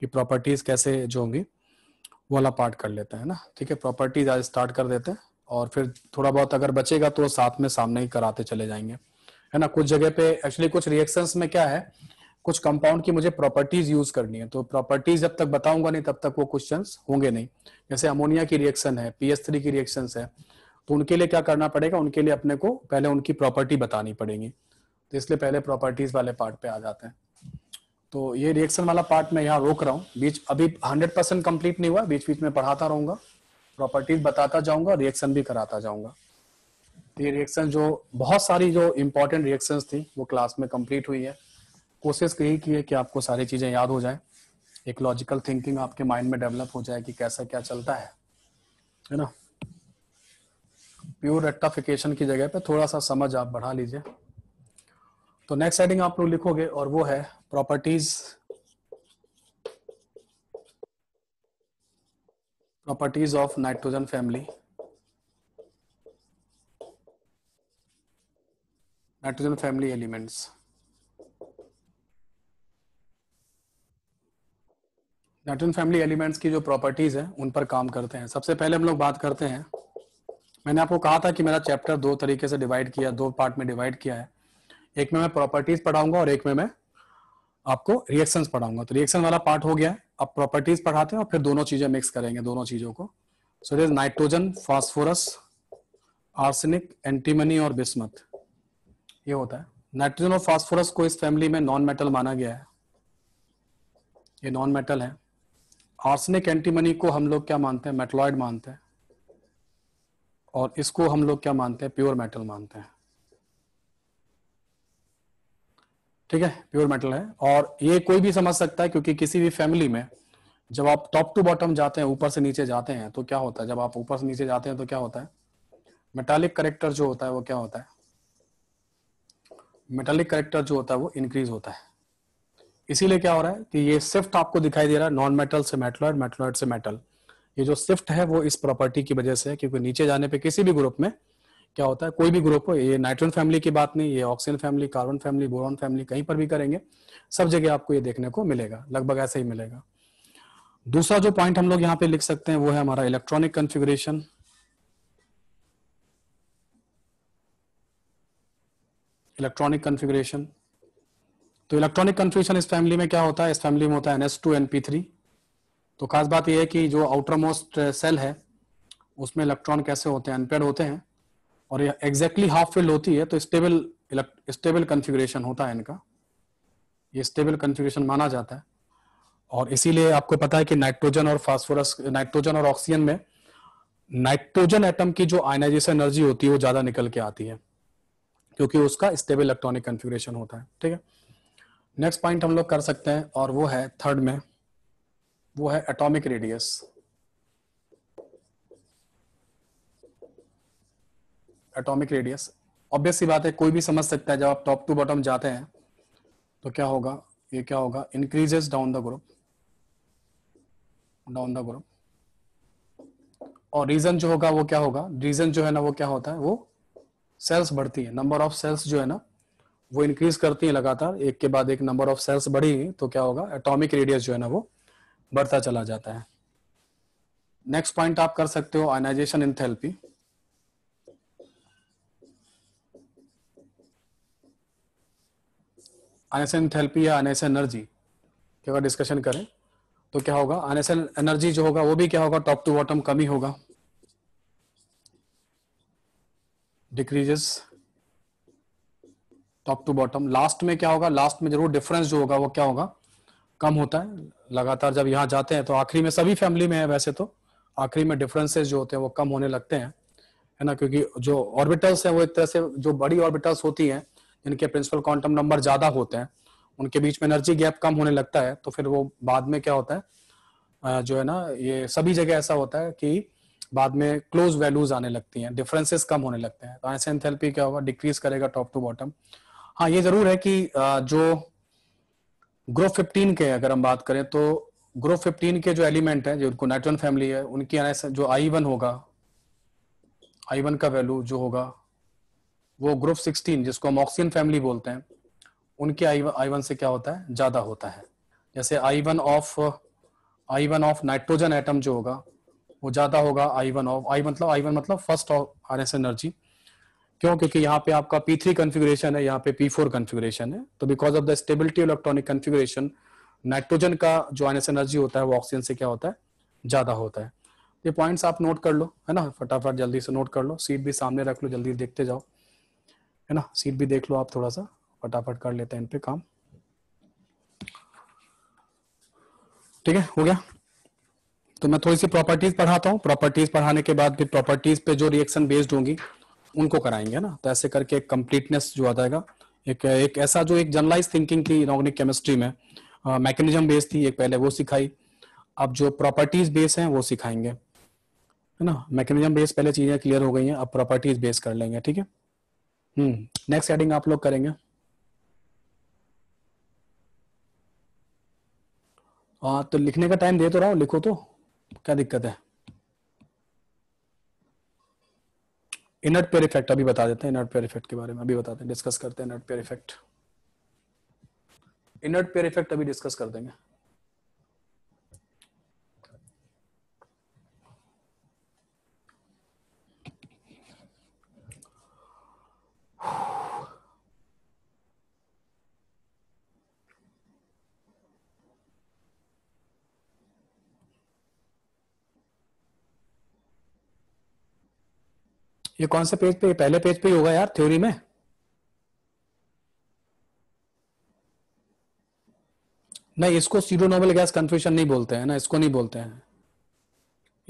कि प्रॉपर्टीज कैसे जो होंगी वो वाला पार्ट कर लेते हैं ना ठीक है प्रॉपर्टीज आज स्टार्ट कर देते हैं और फिर थोड़ा बहुत अगर बचेगा तो साथ में सामने ही कराते चले जाएंगे है ना कुछ जगह पे एक्चुअली कुछ रिएक्शन में क्या है कुछ कंपाउंड की मुझे प्रॉपर्टीज यूज करनी है तो प्रॉपर्टीज जब तक बताऊंगा नहीं तब तक वो क्वेश्चन होंगे नहीं जैसे अमोनिया की रिएक्शन है पीएस थ्री की रिएक्शन है तो उनके लिए क्या करना पड़ेगा उनके लिए अपने को पहले उनकी प्रॉपर्टी बतानी पड़ेगी तो इसलिए पहले प्रॉपर्टीज वाले पार्ट पे आ जाते हैं तो ये रिएक्शन वाला पार्ट मैं यहाँ रोक रहा हूँ बीच अभी 100 परसेंट कम्प्लीट नहीं हुआ बीच बीच में पढ़ाता रहूंगा प्रॉपर्टीज बताता जाऊंगा रिएक्शन भी कराता जाऊंगा तो ये रिएक्शन जो बहुत सारी जो इम्पोर्टेंट रिएक्शन थी वो क्लास में कंप्लीट हुई है कोशिश यही की है कि आपको सारी चीजें याद हो जाए एक लॉजिकल थिंकिंग आपके माइंड में डेवलप हो जाए कि कैसा क्या चलता है है ना प्योर रेक्टाफिकेशन की जगह पे थोड़ा सा समझ आप बढ़ा लीजिए तो नेक्स्ट हेडिंग आप लोग लिखोगे और वो है properties properties of nitrogen family nitrogen family elements नटन फैमिली एलिमेंट्स की जो प्रॉपर्टीज है उन पर काम करते हैं सबसे पहले हम लोग बात करते हैं मैंने आपको कहा था कि मेरा चैप्टर दो तरीके से डिवाइड किया दो पार्ट में डिवाइड किया है एक में मैं प्रॉपर्टीज पढ़ाऊंगा और एक में मैं आपको रिएक्शंस पढ़ाऊंगा तो रिएक्शन वाला पार्ट हो गया है अब प्रॉपर्टीज पढ़ाते हैं और फिर दोनों चीजें मिक्स करेंगे दोनों चीजों को so it is nitrogen phosphorus arsenic antimony और बिस्मत ये होता है नाइट्रोजन और फॉस्फोरस को इस फैमिली में नॉन मेटल माना गया है ये नॉन मेटल है आर्सनिक एंटीमनी को हम लोग क्या मानते हैं मेटलॉइड मानते हैं और इसको हम लोग क्या मानते हैं प्योर मेटल मानते हैं ठीक है प्योर मेटल है और ये कोई भी समझ सकता है क्योंकि किसी भी फैमिली में जब आप टॉप टू बॉटम जाते हैं ऊपर से नीचे जाते हैं तो क्या होता है जब आप ऊपर से नीचे जाते हैं तो क्या होता है मेटालिक करेक्टर जो होता है वो क्या होता है मेटालिक करेक्टर जो होता है वो इंक्रीज होता है इसीलिए क्या हो रहा है कि ये शिफ्ट आपको दिखाई दे रहा है नॉन मेटल से मेटलॉइड मेटलॉइड से मेटल ये जो शिफ्ट है वो इस प्रॉपर्टी की वजह से है क्योंकि नीचे जाने पे किसी भी ग्रुप में क्या होता है कोई भी ग्रुप हो ये नाइट्रोन फैमिली की बात नहीं ये oxygen family carbon family boron family कहीं पर भी करेंगे सब जगह आपको ये देखने को मिलेगा लगभग ऐसा ही मिलेगा दूसरा जो पॉइंट हम लोग यहाँ पे लिख सकते हैं वो है हमारा इलेक्ट्रॉनिक कन्फिग्रेशन इलेक्ट्रॉनिक कन्फिग्रेशन तो इलेक्ट्रॉनिक कन्फ्यूशन इस फैमिली में क्या होता है इस फैमिली में होता है एनएस टू एनपी तो खास बात यह है कि जो आउटर मोस्ट सेल है उसमें इलेक्ट्रॉन कैसे होते हैं अनपेड होते हैं और ये एग्जैक्टली हाफ फिल्ड होती है तो स्टेबल स्टेबल कन्फिग्रेशन होता है इनका ये स्टेबल कन्फिग्रेशन माना जाता है और इसीलिए आपको पता है कि नाइट्रोजन और फास्फोरस नाइट्रोजन और ऑक्सीजन में नाइट्रोजन एटम की जो आयनाइजेशन एनर्जी होती है वो ज्यादा निकल के आती है क्योंकि उसका स्टेबल इलेक्ट्रॉनिक कन्फिग्रेशन होता है ठीक है नेक्स्ट पॉइंट हम लोग कर सकते हैं और वो है थर्ड में वो है atomic radius atomic radius obvious सी बात है कोई भी समझ सकता है जब आप टॉप टू बॉटम जाते हैं तो क्या होगा ये क्या होगा increases down the group down the group और रीजन जो होगा वो क्या होगा रीजन जो है ना वो क्या होता है वो सेल्स बढ़ती है नंबर ऑफ सेल्स जो है ना वो इंक्रीज करती हैं लगातार एक के बाद एक नंबर ऑफ सेल्स बढ़ी तो क्या होगा एटॉमिक रेडियस जो है ना वो बढ़ता चला जाता है नेक्स्ट पॉइंट आप कर सकते हो ionisation enthalpy ionisation enthalpy या आनेसन एनर्जी की अगर डिस्कशन करें तो क्या होगा आनेसन एनर्जी जो होगा वो भी क्या होगा टॉप टू बॉटम कमी होगा decreases top to bottom last में क्या होगा लास्ट में जरूर डिफरेंस जो होगा वो क्या होगा कम होता है लगातार जब यहाँ जाते हैं तो आखिरी में सभी फैमिली में है वैसे तो आखिरी में डिफरेंसेस जो होते हैं वो कम होने लगते हैं है ना क्योंकि जो ऑर्बिटल्स हैं वो एक तरह से जो बड़ी ऑर्बिटल्स होती हैं जिनके प्रिंसिपल क्वांटम नंबर ज्यादा होते हैं उनके बीच में एनर्जी गैप कम होने लगता है तो फिर वो बाद में क्या होता है जो है ना ये सभी जगह ऐसा होता है कि बाद में क्लोज वैल्यूज आने लगती हैं डिफरेंसेस कम होने लगते हैं तो एस एंथेल्पी क्या होगा डिक्रीज करेगा टॉप टू बॉटम हाँ ये जरूर है कि जो ग्रुप 15 के अगर हम बात करें तो ग्रुप 15 के जो एलिमेंट जो उनको नाइट्रोजन फैमिली है उनकी जो आई वन होगा आई वन का वैल्यू जो होगा वो ग्रुप 16 जिसको हम ऑक्सीजन फैमिली बोलते हैं उनके आई आई वन से क्या होता है ज्यादा होता है जैसे I one of I one of nitrogen atom जो होगा वो ज्यादा होगा आई वन ऑफ आई मतलब आई वन मतलब first of R S energy क्यों क्योंकि यहाँ पे आपका P3 कॉन्फ़िगरेशन है यहाँ पे P4 कॉन्फ़िगरेशन है तो because of the stability electronic configuration nitrogen का जो आइनस एनर्जी होता है वो ऑक्सीजन से क्या होता है ज्यादा होता है ये पॉइंट्स आप नोट कर लो है ना फटाफट जल्दी से नोट कर लो सीट भी सामने रख लो जल्दी देखते जाओ है ना सीट भी देख लो आप थोड़ा सा फटाफट कर लेते हैं इन पे काम ठीक है हो गया तो मैं थोड़ी सी प्रॉपर्टीज पढ़ाता हूँ प्रॉपर्टीज पढ़ाने के बाद फिर प्रॉपर्टीज पे जो रिएक्शन बेस्ड होंगी उनको कराएंगे ना तो ऐसे करके एक कम्प्लीटनेस जो आ जाएगा एक एक ऐसा जो एक जनरलाइज थिंकिंग थी इनऑर्गेनिक केमिस्ट्री में मैकेनिज्म बेस्ड थी एक पहले वो सिखाई अब जो प्रॉपर्टीज बेस हैं वो सिखाएंगे है ना मैकेनिज्म बेस पहले चीजें क्लियर हो गई हैं अब प्रॉपर्टीज बेस कर लेंगे ठीक है हम्म नेक्स्ट हेडिंग आप लोग करेंगे आ, तो लिखने का टाइम दे तो रहा हूँ लिखो तो क्या दिक्कत है इनर्ट पेयर इफेक्ट अभी बता देते हैं इनर्ट पेयर इफेक्ट के बारे में अभी बताते हैं डिस्कस करते हैं inert pair effect inert pair effect अभी डिस्कस कर देंगे ये कौन से पेज पे पहले पेज पे ही होगा यार थ्योरी में नहीं इसको सीरो नोबल गैस कन्फ्यूशन नहीं बोलते हैं ना इसको नहीं बोलते हैं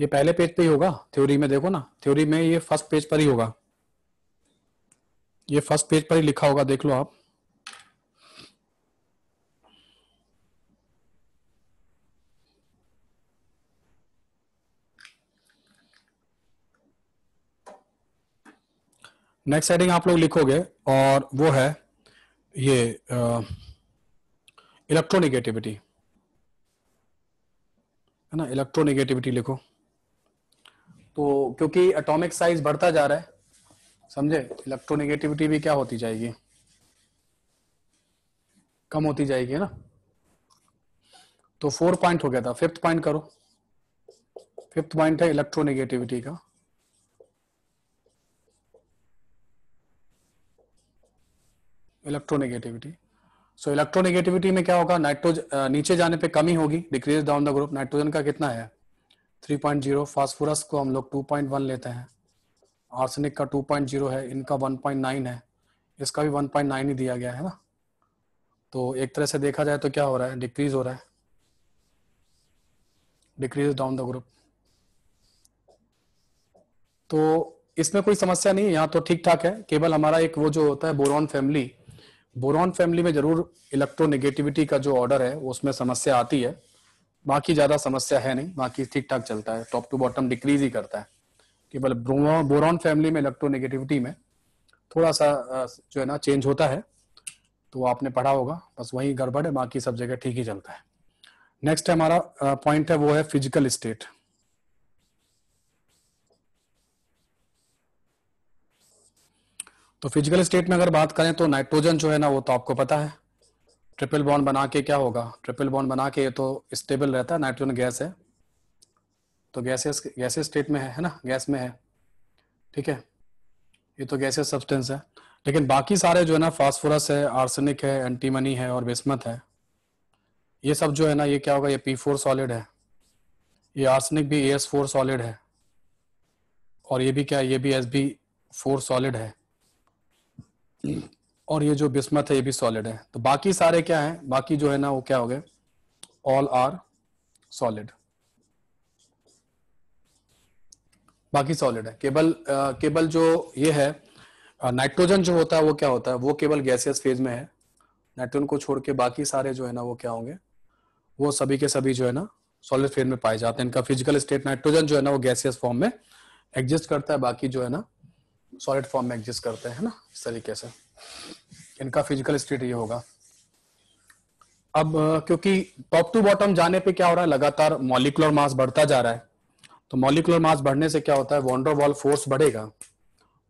ये पहले पेज पे ही होगा थ्योरी में देखो ना थ्योरी में ये फर्स्ट पेज पर ही होगा ये फर्स्ट पेज पर ही लिखा होगा देख लो आप नेक्स्ट हेडिंग आप लोग लिखोगे और वो है ये इलेक्ट्रोनिगेटिविटी है ना इलेक्ट्रोनिगेटिविटी लिखो तो क्योंकि एटॉमिक साइज बढ़ता जा रहा है समझे इलेक्ट्रोनिगेटिविटी भी क्या होती जाएगी कम होती जाएगी है ना तो फोर पॉइंट हो गया था फिफ्थ पॉइंट करो फिफ्थ पॉइंट है इलेक्ट्रोनिगेटिविटी का इलेक्ट्रोनेगेटिविटी सो इलेक्ट्रोनेगेटिविटी में क्या होगा नाइट्रोजन uh, नीचे जाने पे कमी होगी decrease down the group nitrogen का कितना है 3.0 फास्फोरस को हम लोग 2.1 लेते हैं आर्सेनिक का 2.0 है इनका 1.9 है इसका भी 1.9 ही दिया गया है ना तो एक तरह से देखा जाए तो क्या हो रहा है डिक्रीज हो रहा है डिक्रीज डाउन द ग्रुप तो इसमें कोई समस्या नहीं है यहाँ तो ठीक ठाक है केवल हमारा एक वो जो होता है बोरॉन फैमिली बोरॉन फैमिली में जरूर इलेक्ट्रोनेगेटिविटी का जो ऑर्डर है उसमें समस्या आती है बाकी ज्यादा समस्या है नहीं बाकी ठीक ठाक चलता है टॉप टू बॉटम डिक्रीज ही करता है केवल बोरॉन फैमिली में इलेक्ट्रोनेगेटिविटी में थोड़ा सा जो है ना चेंज होता है तो आपने पढ़ा होगा बस वही गड़बड़ है बाकी सब जगह ठीक ही चलता है नेक्स्ट हमारा पॉइंट है वो है फिजिकल स्टेट तो फिजिकल स्टेट में अगर बात करें तो नाइट्रोजन जो है ना वो तो आपको पता है ट्रिपल बॉन्ड बना के क्या होगा ट्रिपल बॉन्ड बना के ये तो स्टेबल रहता है नाइट्रोजन गैस है तो गैसेस गैसेस स्टेट में है है ना गैस में है ठीक है ये तो गैसेस सब्सटेंस है लेकिन बाकी सारे जो है ना फास्फोरस है आर्सेनिक है एंटीमनी है और बेस्मत है ये सब जो है ना ये क्या होगा ये पी फोर सॉलिड है ये आर्सेनिक भी एस फोर सॉलिड है और ये भी क्या ये भी एस बी फोर सॉलिड है और ये जो बिस्मत है ये भी सॉलिड है तो बाकी सारे क्या हैं बाकी जो है ना वो क्या हो गए ऑल आर सॉलिड बाकी सॉलिड है केवल केवल जो ये है नाइट्रोजन जो होता है वो क्या होता है वो केवल गैसियस फेज में है नाइट्रोजन को छोड़ के बाकी सारे जो है ना वो क्या होंगे वो सभी के सभी जो है ना सॉलिड फेज में पाए जाते हैं इनका फिजिकल स्टेट नाइट्रोजन जो है ना वो गैसियस फॉर्म में एग्जिस्ट करता है बाकी जो है ना सॉलिड फॉर्म में एग्जिस्ट करते हैं ना इस तरीके से इनका फिजिकल स्टेट ये होगा अब क्योंकि टॉप टू बॉटम जाने पे क्या हो रहा है लगातार मॉलिकुलर मास बढ़ता जा रहा है तो मॉलिकुलर मास बढ़ने से क्या होता है वॉन्ड्रोवॉल फोर्स बढ़ेगा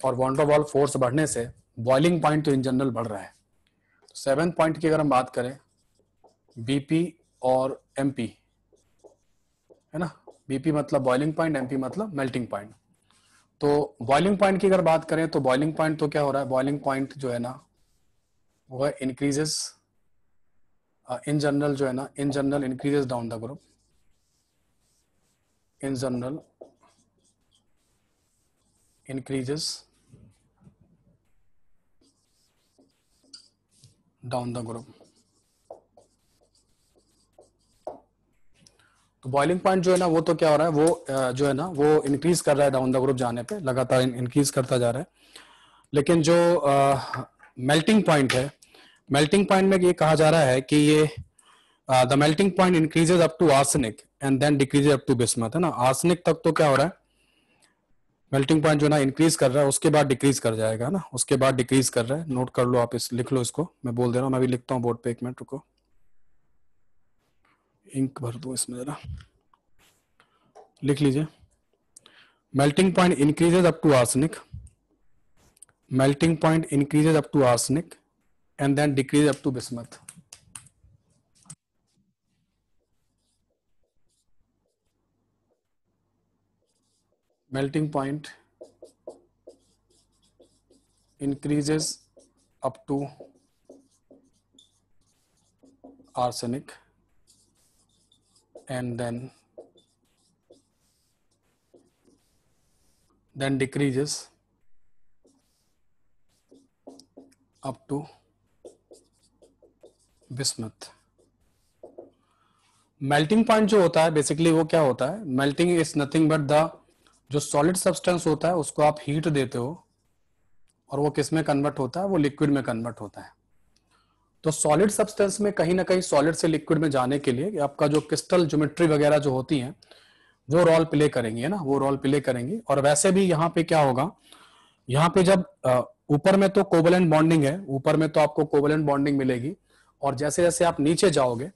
और वॉन्ड्रोवॉल फोर्स बढ़ने से बॉइलिंग पॉइंट तो इन जनरल बढ़ रहा है सेवन तो पॉइंट की अगर हम बात करें बीपी और एमपी है ना बीपी मतलब बॉइलिंग पॉइंट एमपी मतलब मेल्टिंग पॉइंट तो बॉइलिंग पॉइंट की अगर बात करें तो बॉइलिंग पॉइंट तो क्या हो रहा है बॉइलिंग पॉइंट जो है ना वो है इंक्रीजेस इन जनरल जो है ना in general increases down the group in general increases down the group तो बॉइलिंग पॉइंट जो है ना वो तो क्या हो रहा है वो जो है ना वो इंक्रीज कर रहा है डाउन द ग्रुप जाने पे लगातार इंक्रीज करता जा रहा है लेकिन जो मेल्टिंग uh, पॉइंट है मेल्टिंग पॉइंट में ये कहा जा रहा है कि ये the melting point increases up to arsenic and then decreases up to bismuth है ना आर्सनिक तक तो क्या हो रहा है मेल्टिंग पॉइंट जो ना इंक्रीज कर रहा है उसके बाद डिक्रीज कर जाएगा ना उसके बाद डिक्रीज कर रहा है नोट कर लो आप इस लिख लो इसको मैं बोल दे रहा हूँ मैं भी लिखता हूँ बोर्ड पे एक मिनट रुको इंक भर दू इसमें जरा लिख लीजिए melting point increases up to arsenic melting point increases up to arsenic and then decrease up to bismuth melting point increases up to arsenic and then then decreases up to bismuth melting point जो होता है basically वो क्या होता है melting is nothing but the जो solid substance होता है उसको आप हीट देते हो और वो किस में कन्वर्ट होता है वो लिक्विड में कन्वर्ट होता है तो सॉलिड सब्सटेंस में कहीं ना कहीं सॉलिड से लिक्विड में जाने के लिए आपका जो क्रिस्टल ज्योमेट्री वगैरह जो होती है वो रोल प्ले करेंगी है ना वो रोल प्ले करेंगी और वैसे भी यहाँ पे क्या होगा यहाँ पे जब ऊपर में तो कोवलेंट बॉन्डिंग है ऊपर में तो आपको कोवलेंट बॉन्डिंग मिलेगी और जैसे जैसे आप नीचे जाओगे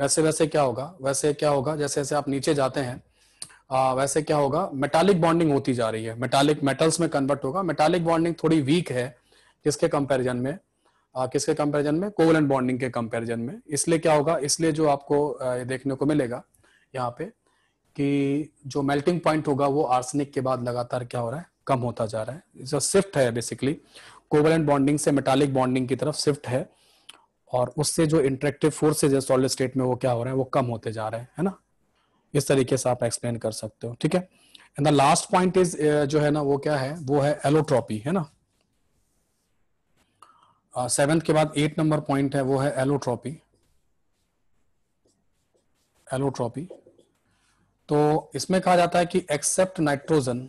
वैसे वैसे क्या होगा वैसे क्या होगा जैसे जैसे आप नीचे जाते हैं आ, वैसे क्या होगा मेटालिक बॉन्डिंग होती जा रही है मेटालिक मेटल्स में कन्वर्ट होगा मेटालिक बॉन्डिंग थोड़ी वीक है किसके कंपैरिजन में किसके कंपैरिजन में कोवलेंट बॉन्डिंग के कंपैरिजन में इसलिए क्या होगा इसलिए जो आपको देखने को मिलेगा यहाँ पे कि जो मेल्टिंग पॉइंट होगा वो आर्सेनिक के बाद लगातार क्या हो रहा है कम होता जा रहा है शिफ्ट है बेसिकली कोवलेंट बॉन्डिंग से मेटालिक बॉन्डिंग की तरफ शिफ्ट है और उससे जो इंट्रेक्टिव फोर्सेज है सॉलिड स्टेट में वो क्या हो रहा है वो कम होते जा रहे हैं है ना इस तरीके से आप एक्सप्लेन कर सकते हो ठीक है and the last point is जो है ना वो क्या है वो है एलोट्रॉपी है ना सेवेंथ uh, के बाद एट नंबर पॉइंट है वो है एलोट्रॉपी एलोट्रॉपी तो इसमें कहा जाता है कि except nitrogen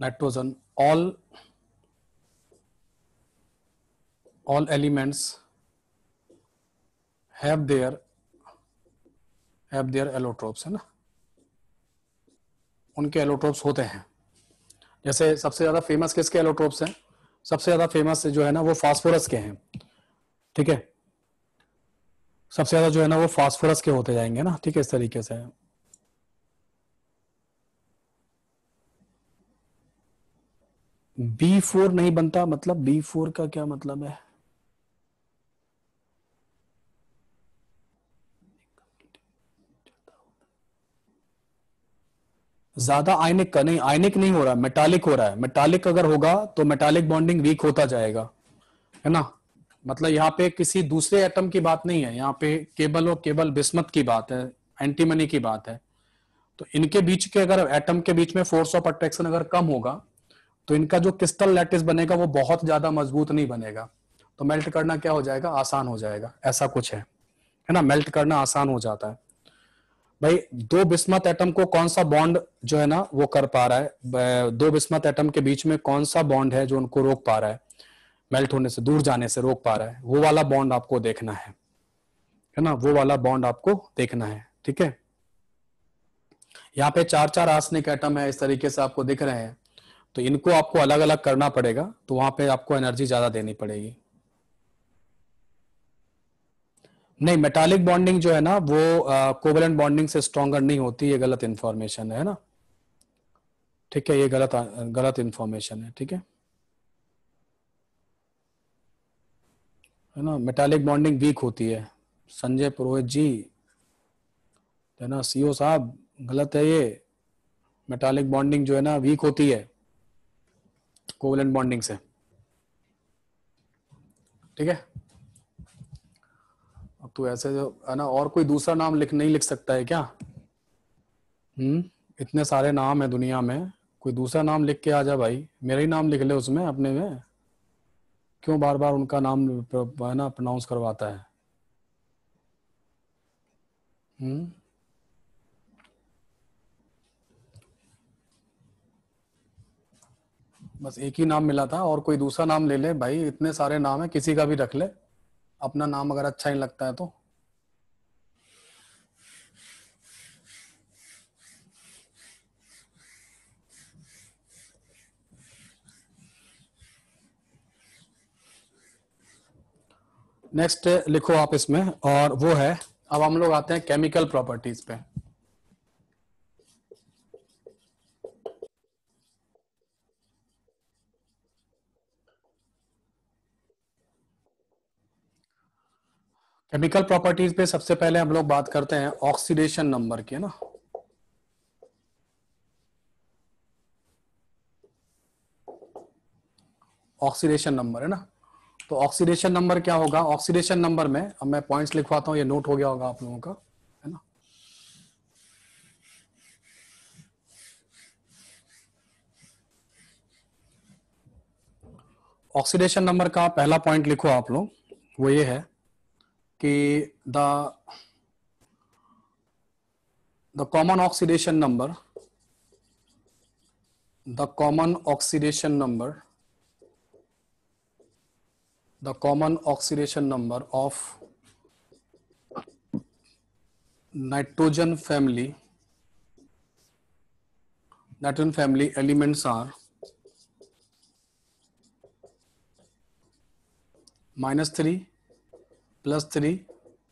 nitrogen all all elements have their have their allotropes है ना उनके एलोट्रोप्स होते हैं जैसे सबसे ज्यादा फेमस किसके एलोट्रोप्स हैं सबसे ज्यादा फेमस जो है ना वो फास्फोरस के हैं ठीक है सबसे ज्यादा जो है ना वो फास्फोरस के होते जाएंगे ना ठीक है इस तरीके से बी फोर नहीं बनता मतलब बी फोर का क्या मतलब है ज्यादा आयनिक का नहीं आयनिक नहीं हो रहा है मेटालिक हो रहा है मेटालिक अगर होगा तो मेटालिक बॉन्डिंग वीक होता जाएगा है ना मतलब यहाँ पे किसी दूसरे एटम की बात नहीं है यहाँ पे केबल और केबल बिस्मत की बात है एंटीमनी की बात है तो इनके बीच के अगर एटम के बीच में फोर्स ऑफ अट्रैक्शन अगर कम होगा तो इनका जो क्रिस्टल लैटिस बनेगा वो बहुत ज्यादा मजबूत नहीं बनेगा तो मेल्ट करना क्या हो जाएगा आसान हो जाएगा ऐसा कुछ है है ना मेल्ट करना आसान हो जाता है भाई दो बिस्मत एटम को कौन सा बॉन्ड जो है ना वो कर पा रहा है दो बिस्मत एटम के बीच में कौन सा बॉन्ड है जो उनको रोक पा रहा है मेल्ट होने से दूर जाने से रोक पा रहा है वो वाला बॉन्ड आपको देखना है है ना वो वाला बॉन्ड आपको देखना है ठीक है यहाँ पे चार चार आसनिक एटम है इस तरीके से आपको दिख रहे हैं तो इनको आपको अलग अलग करना पड़ेगा तो वहां पे आपको एनर्जी ज्यादा देनी पड़ेगी नहीं मेटालिक बॉन्डिंग जो है ना वो कोवलेंट uh, बॉन्डिंग से स्ट्रॉन्गर नहीं होती ये गलत इंफॉर्मेशन है ना ठीक है ये गलत गलत इंफॉर्मेशन है ठीक है है ना मेटालिक बॉन्डिंग वीक होती है संजय पुरोहित जी है ना सीओ e साहब गलत है ये मेटालिक बॉन्डिंग जो है ना वीक होती है कोवलेंट बॉन्डिंग से ठीक है तो ऐसे है ना और कोई दूसरा नाम लिख नहीं लिख सकता है क्या हम्म इतने सारे नाम है दुनिया में कोई दूसरा नाम लिख के आ जा भाई मेरा ही नाम लिख ले उसमें अपने में क्यों बार बार उनका नाम है ना प्रोनाउंस करवाता है हम्म बस एक ही नाम मिला था और कोई दूसरा नाम ले ले भाई इतने सारे नाम है किसी का भी रख ले अपना नाम अगर अच्छा नहीं लगता है तो नेक्स्ट लिखो आप इसमें और वो है अब हम लोग आते हैं केमिकल प्रॉपर्टीज पे केमिकल प्रॉपर्टीज पे सबसे पहले हम लोग बात करते हैं ऑक्सीडेशन नंबर की ना ऑक्सीडेशन नंबर है ना तो ऑक्सीडेशन नंबर क्या होगा ऑक्सीडेशन नंबर में अब मैं पॉइंट्स लिखवाता हूँ ये नोट हो गया होगा आप लोगों का है ना ऑक्सीडेशन नंबर का पहला पॉइंट लिखो आप लोग वो ये है कि the the common oxidation number the common oxidation number the common oxidation number of nitrogen family nitrogen family elements are minus 3 plus three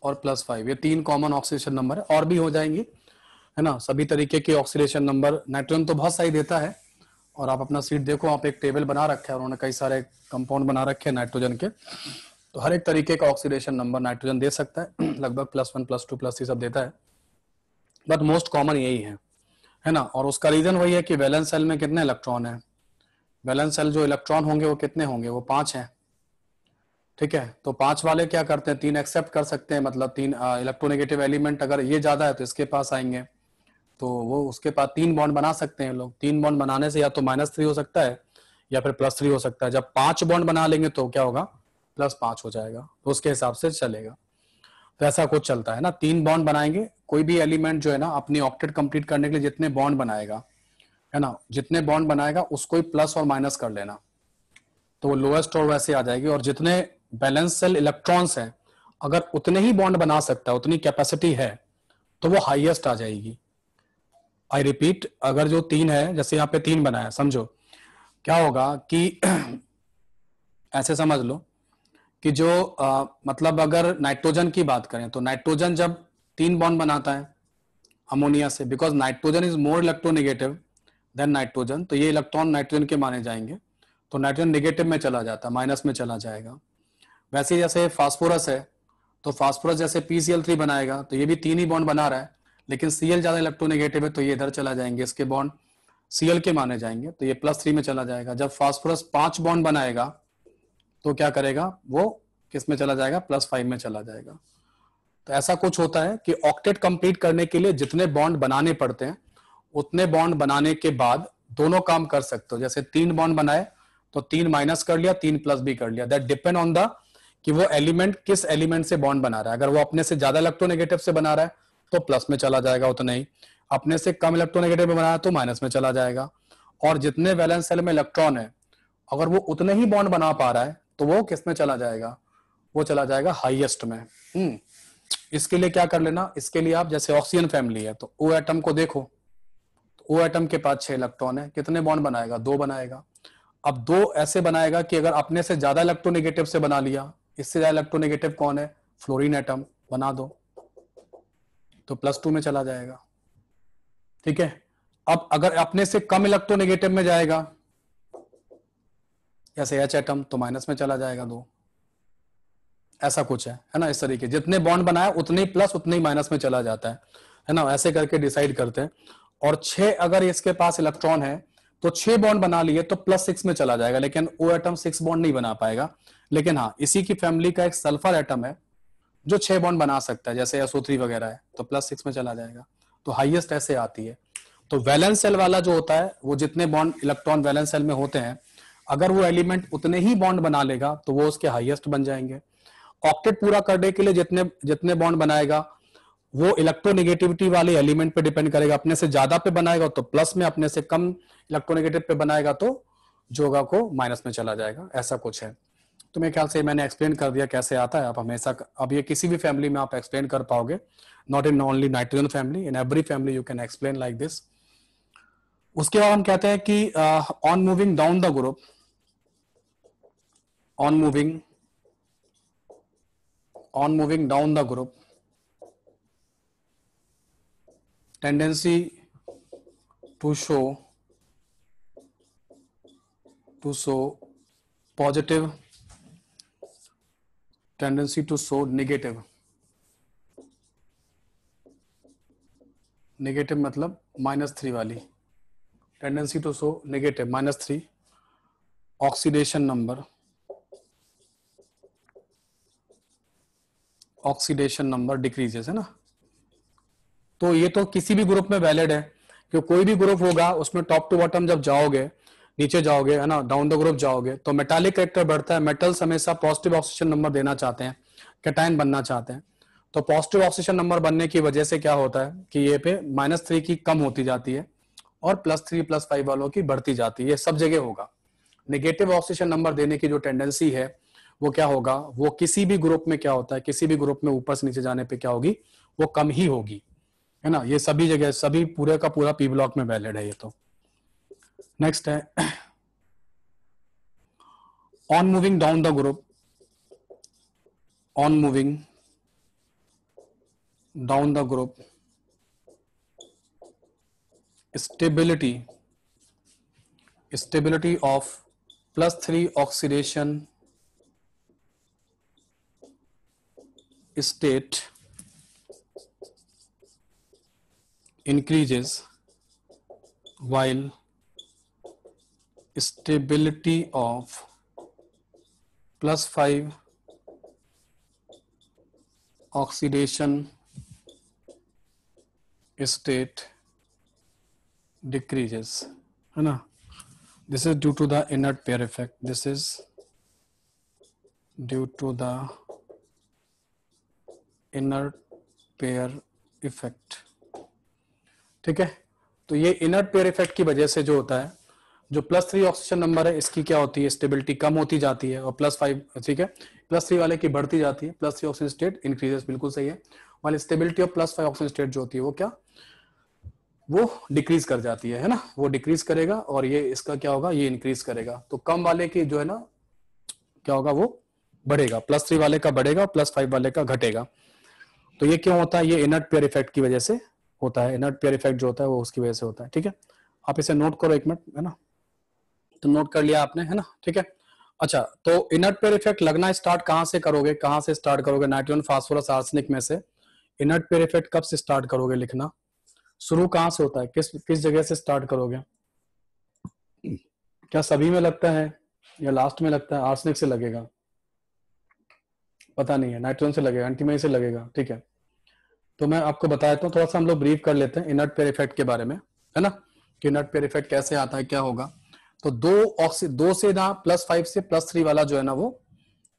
और प्लस फाइव ये तीन कॉमन ऑक्सीडेशन नंबर है और भी हो जाएंगे है ना सभी तरीके के ऑक्सीडेशन नंबर नाइट्रोजन तो बहुत सही देता है और आप अपना सीट देखो आप एक टेबल बना रखा है उन्होंने कई सारे कंपाउंड बना रखे हैं नाइट्रोजन के तो हर एक तरीके का ऑक्सीडेशन नंबर नाइट्रोजन दे सकता है [CLEARS THROAT] लगभग plus one plus two plus three सब देता है बट मोस्ट कॉमन यही है है ना और उसका रीजन वही है कि वैलेंस सेल में कितने इलेक्ट्रॉन है वैलेंस सेल जो इलेक्ट्रॉन होंगे वो कितने होंगे वो पांच हैं ठीक है तो पांच वाले क्या करते हैं तीन एक्सेप्ट कर सकते हैं मतलब तीन इलेक्ट्रोनेगेटिव एलिमेंट अगर ये ज्यादा है तो इसके पास आएंगे तो वो उसके पास तीन बॉन्ड बना सकते हैं लोग तीन बॉन्ड बनाने से या तो माइनस थ्री हो सकता है या फिर प्लस थ्री हो सकता है जब पांच बॉन्ड बना लेंगे तो क्या होगा प्लस पांच हो जाएगा तो उसके हिसाब से चलेगा तो ऐसा कुछ चलता है ना तीन बॉन्ड बनाएंगे कोई भी एलिमेंट जो है ना अपनी ऑक्टेट कंप्लीट करने के लिए जितने बॉन्ड बनाएगा है ना जितने बॉन्ड बनाएगा उसको ही प्लस और माइनस कर लेना तो वो लोएस्ट और वैसे आ जाएगी और जितने बैलेंस सेल इलेक्ट्रॉन्स है अगर उतने ही बॉन्ड बना सकता है उतनी कैपेसिटी है तो वो हाईएस्ट आ जाएगी आई रिपीट अगर जो तीन है जैसे यहाँ पे तीन बनाया समझो क्या होगा कि [CLEARS THROAT] ऐसे समझ लो कि जो आ, मतलब अगर नाइट्रोजन की बात करें तो नाइट्रोजन जब तीन बॉन्ड बनाता है अमोनिया से because nitrogen is more electronegative than nitrogen तो ये इलेक्ट्रॉन नाइट्रोजन के माने जाएंगे तो नाइट्रोजन निगेटिव में चला जाता है माइनस में चला जाएगा वैसे जैसे फास्फोरस है तो फास्फोरस जैसे पीसीएल थ्री बनाएगा तो ये भी तीन ही बॉन्ड बना रहा है लेकिन सीएल ज्यादा इलेक्ट्रोनेगेटिव है तो ये इधर चला जाएंगे इसके बॉन्ड सीएल के माने जाएंगे तो ये प्लस थ्री में चला जाएगा जब फास्फोरस पांच बॉन्ड बनाएगा तो क्या करेगा वो किस में चला जाएगा प्लस फाइव में चला जाएगा तो ऐसा कुछ होता है कि ऑक्टेट कंप्लीट करने के लिए जितने बॉन्ड बनाने पड़ते हैं उतने बॉन्ड बनाने के बाद दोनों काम कर सकते हो जैसे तीन बॉन्ड बनाए तो तीन माइनस कर लिया तीन प्लस भी कर लिया दैट डिपेंड ऑन द कि वो एलिमेंट किस एलिमेंट से बॉन्ड बना रहा है अगर वो अपने से ज्यादा इलेक्ट्रोनेगेटिव से बना रहा है तो प्लस में चला जाएगा उतना तो ही अपने से कम इलेक्ट्रोनेगेटिव में बना रहा है तो माइनस में चला जाएगा और जितने वैलेंस सेल में इलेक्ट्रॉन है अगर वो उतने ही बॉन्ड बना पा रहा है तो वो किस में चला जाएगा वो चला जाएगा हाइएस्ट में हम्म इसके लिए क्या कर लेना इसके लिए आप जैसे ऑक्सीजन फैमिली है तो ओ एटम को देखो ओ एटम के पास छह इलेक्ट्रॉन है कितने बॉन्ड बनाएगा दो बनाएगा अब दो ऐसे बनाएगा कि अगर अपने से ज्यादा इलेक्ट्रोनेगेटिव से बना लिया इससे ज्यादा इलेक्ट्रोनेगेटिव कौन है फ्लोरीन एटम बना दो तो प्लस टू में चला जाएगा ठीक है अब अगर अपने से कम इलेक्ट्रोनेगेटिव में जाएगा जैसे एच एटम तो माइनस में चला जाएगा दो ऐसा कुछ है है ना इस तरीके जितने बॉन्ड बनाया उतने प्लस उतने ही माइनस में चला जाता है है ना ऐसे करके डिसाइड करते हैं और छह अगर इसके पास इलेक्ट्रॉन है तो छह बॉन्ड बना लिए तो प्लस सिक्स में चला जाएगा लेकिन ओ एटम सिक्स बॉन्ड नहीं बना पाएगा लेकिन हाँ इसी की फैमिली का एक सल्फर एटम है जो छह बॉन्ड बना सकता है जैसे एसओ थ्री वगैरह है तो प्लस सिक्स में चला जाएगा तो हाईएस्ट ऐसे आती है तो वैलेंस सेल वाला जो होता है वो जितने बॉन्ड इलेक्ट्रॉन वैलेंस सेल में होते हैं अगर वो एलिमेंट उतने ही बॉन्ड बना लेगा तो वो उसके हाइएस्ट बन जाएंगे ऑक्टेट पूरा करने के लिए जितने जितने बॉन्ड बनाएगा वो इलेक्ट्रोनेगेटिविटी वाले एलिमेंट पे डिपेंड करेगा अपने से ज्यादा पे बनाएगा तो प्लस में अपने से कम इलेक्ट्रोनेगेटिव पे बनाएगा तो जोगा को माइनस में चला जाएगा ऐसा कुछ है तो मेरे ख्याल से मैंने एक्सप्लेन कर दिया कैसे आता है आप हमेशा अब ये किसी भी फैमिली में आप एक्सप्लेन कर पाओगे not in only nitrogen family in every family you can explain like this उसके बाद हम कहते हैं कि on moving down the group on moving on moving down the group tendency to show to show positive tendency to show negative negative मतलब minus three वाली tendency to show negative minus three oxidation number oxidation number decreases है ना तो ये तो किसी भी group में वैलिड है कि कोई भी ग्रुप होगा उसमें टॉप टू बॉटम जब जाओगे नीचे जाओगे है ना डाउन द ग्रुप जाओगे तो मेटालिक करेक्टर बढ़ता है मेटल्स हमेशा पॉजिटिव ऑक्सीजन नंबर देना चाहते हैं कैटाइन बनना चाहते हैं तो पॉजिटिव ऑक्सीजन नंबर बनने की वजह से क्या होता है कि ये पे माइनस थ्री की कम होती जाती है और प्लस थ्री प्लस फाइव वालों की बढ़ती जाती है सब जगह होगा निगेटिव ऑक्सीजन नंबर देने की जो टेंडेंसी है वो क्या होगा वो किसी भी ग्रुप में क्या होता है किसी भी ग्रुप में ऊपर से नीचे जाने पर क्या होगी वो कम ही होगी है ना ये सभी जगह सभी पूरे का पूरा पी ब्लॉक में वैलिड है ये तो नेक्स्ट है on moving down the group on moving down the group stability stability of plus three oxidation state increases while stability of plus 5 oxidation state decreases है ना this is due to the inert pair effect this is due to the inert pair effect ठीक है तो ये inert pair effect की वजह से जो होता है जो प्लस थ्री ऑक्सीजन नंबर है इसकी क्या होती है स्टेबिलिटी कम होती जाती है और प्लस फाइव ठीक है प्लस थ्री वाले की बढ़ती जाती है plus three oxygen state increases बिल्कुल सही है वाली stability of plus five oxygen state जो होती है वो क्या वो डिक्रीज कर जाती है है ना वो डिक्रीज करेगा और ये इसका क्या होगा ये इंक्रीज करेगा तो कम वाले की जो है ना क्या होगा वो बढ़ेगा प्लस थ्री वाले का बढ़ेगा प्लस फाइव वाले का घटेगा तो ये क्यों होता है ये इनर्ट प्यर इफेक्ट की वजह से होता है इनर्ट प्यर इफेक्ट जो होता है वो उसकी वजह से होता है ठीक है आप इसे नोट करो एक मिनट है ना तो नोट कर लिया आपने है ना ठीक है अच्छा तो इनर्ट पेयर इफेक्ट लगना स्टार्ट कहाँ से करोगे कहाँ से स्टार्ट करोगे नाइट्रोजन फास्फोरस आर्सनिक में से इनर्ट पेयर इफेक्ट कब से स्टार्ट करोगे लिखना शुरू कहाँ से होता है किस किस जगह से स्टार्ट करोगे क्या सभी में लगता है या लास्ट में लगता है आर्सनिक से लगेगा पता नहीं है नाइट्रोजन से लगेगा एंटीमनी से लगेगा ठीक है तो मैं आपको बता देता हूँ थोड़ा सा हम लोग ब्रीफ कर लेते हैं इनर्ट पेयर इफेक्ट के बारे में है ना कि इनर्ट पेयर इफेक्ट कैसे आता है क्या होगा तो दो ऑक्सी दो से ना प्लस फाइव से प्लस थ्री वाला जो है ना वो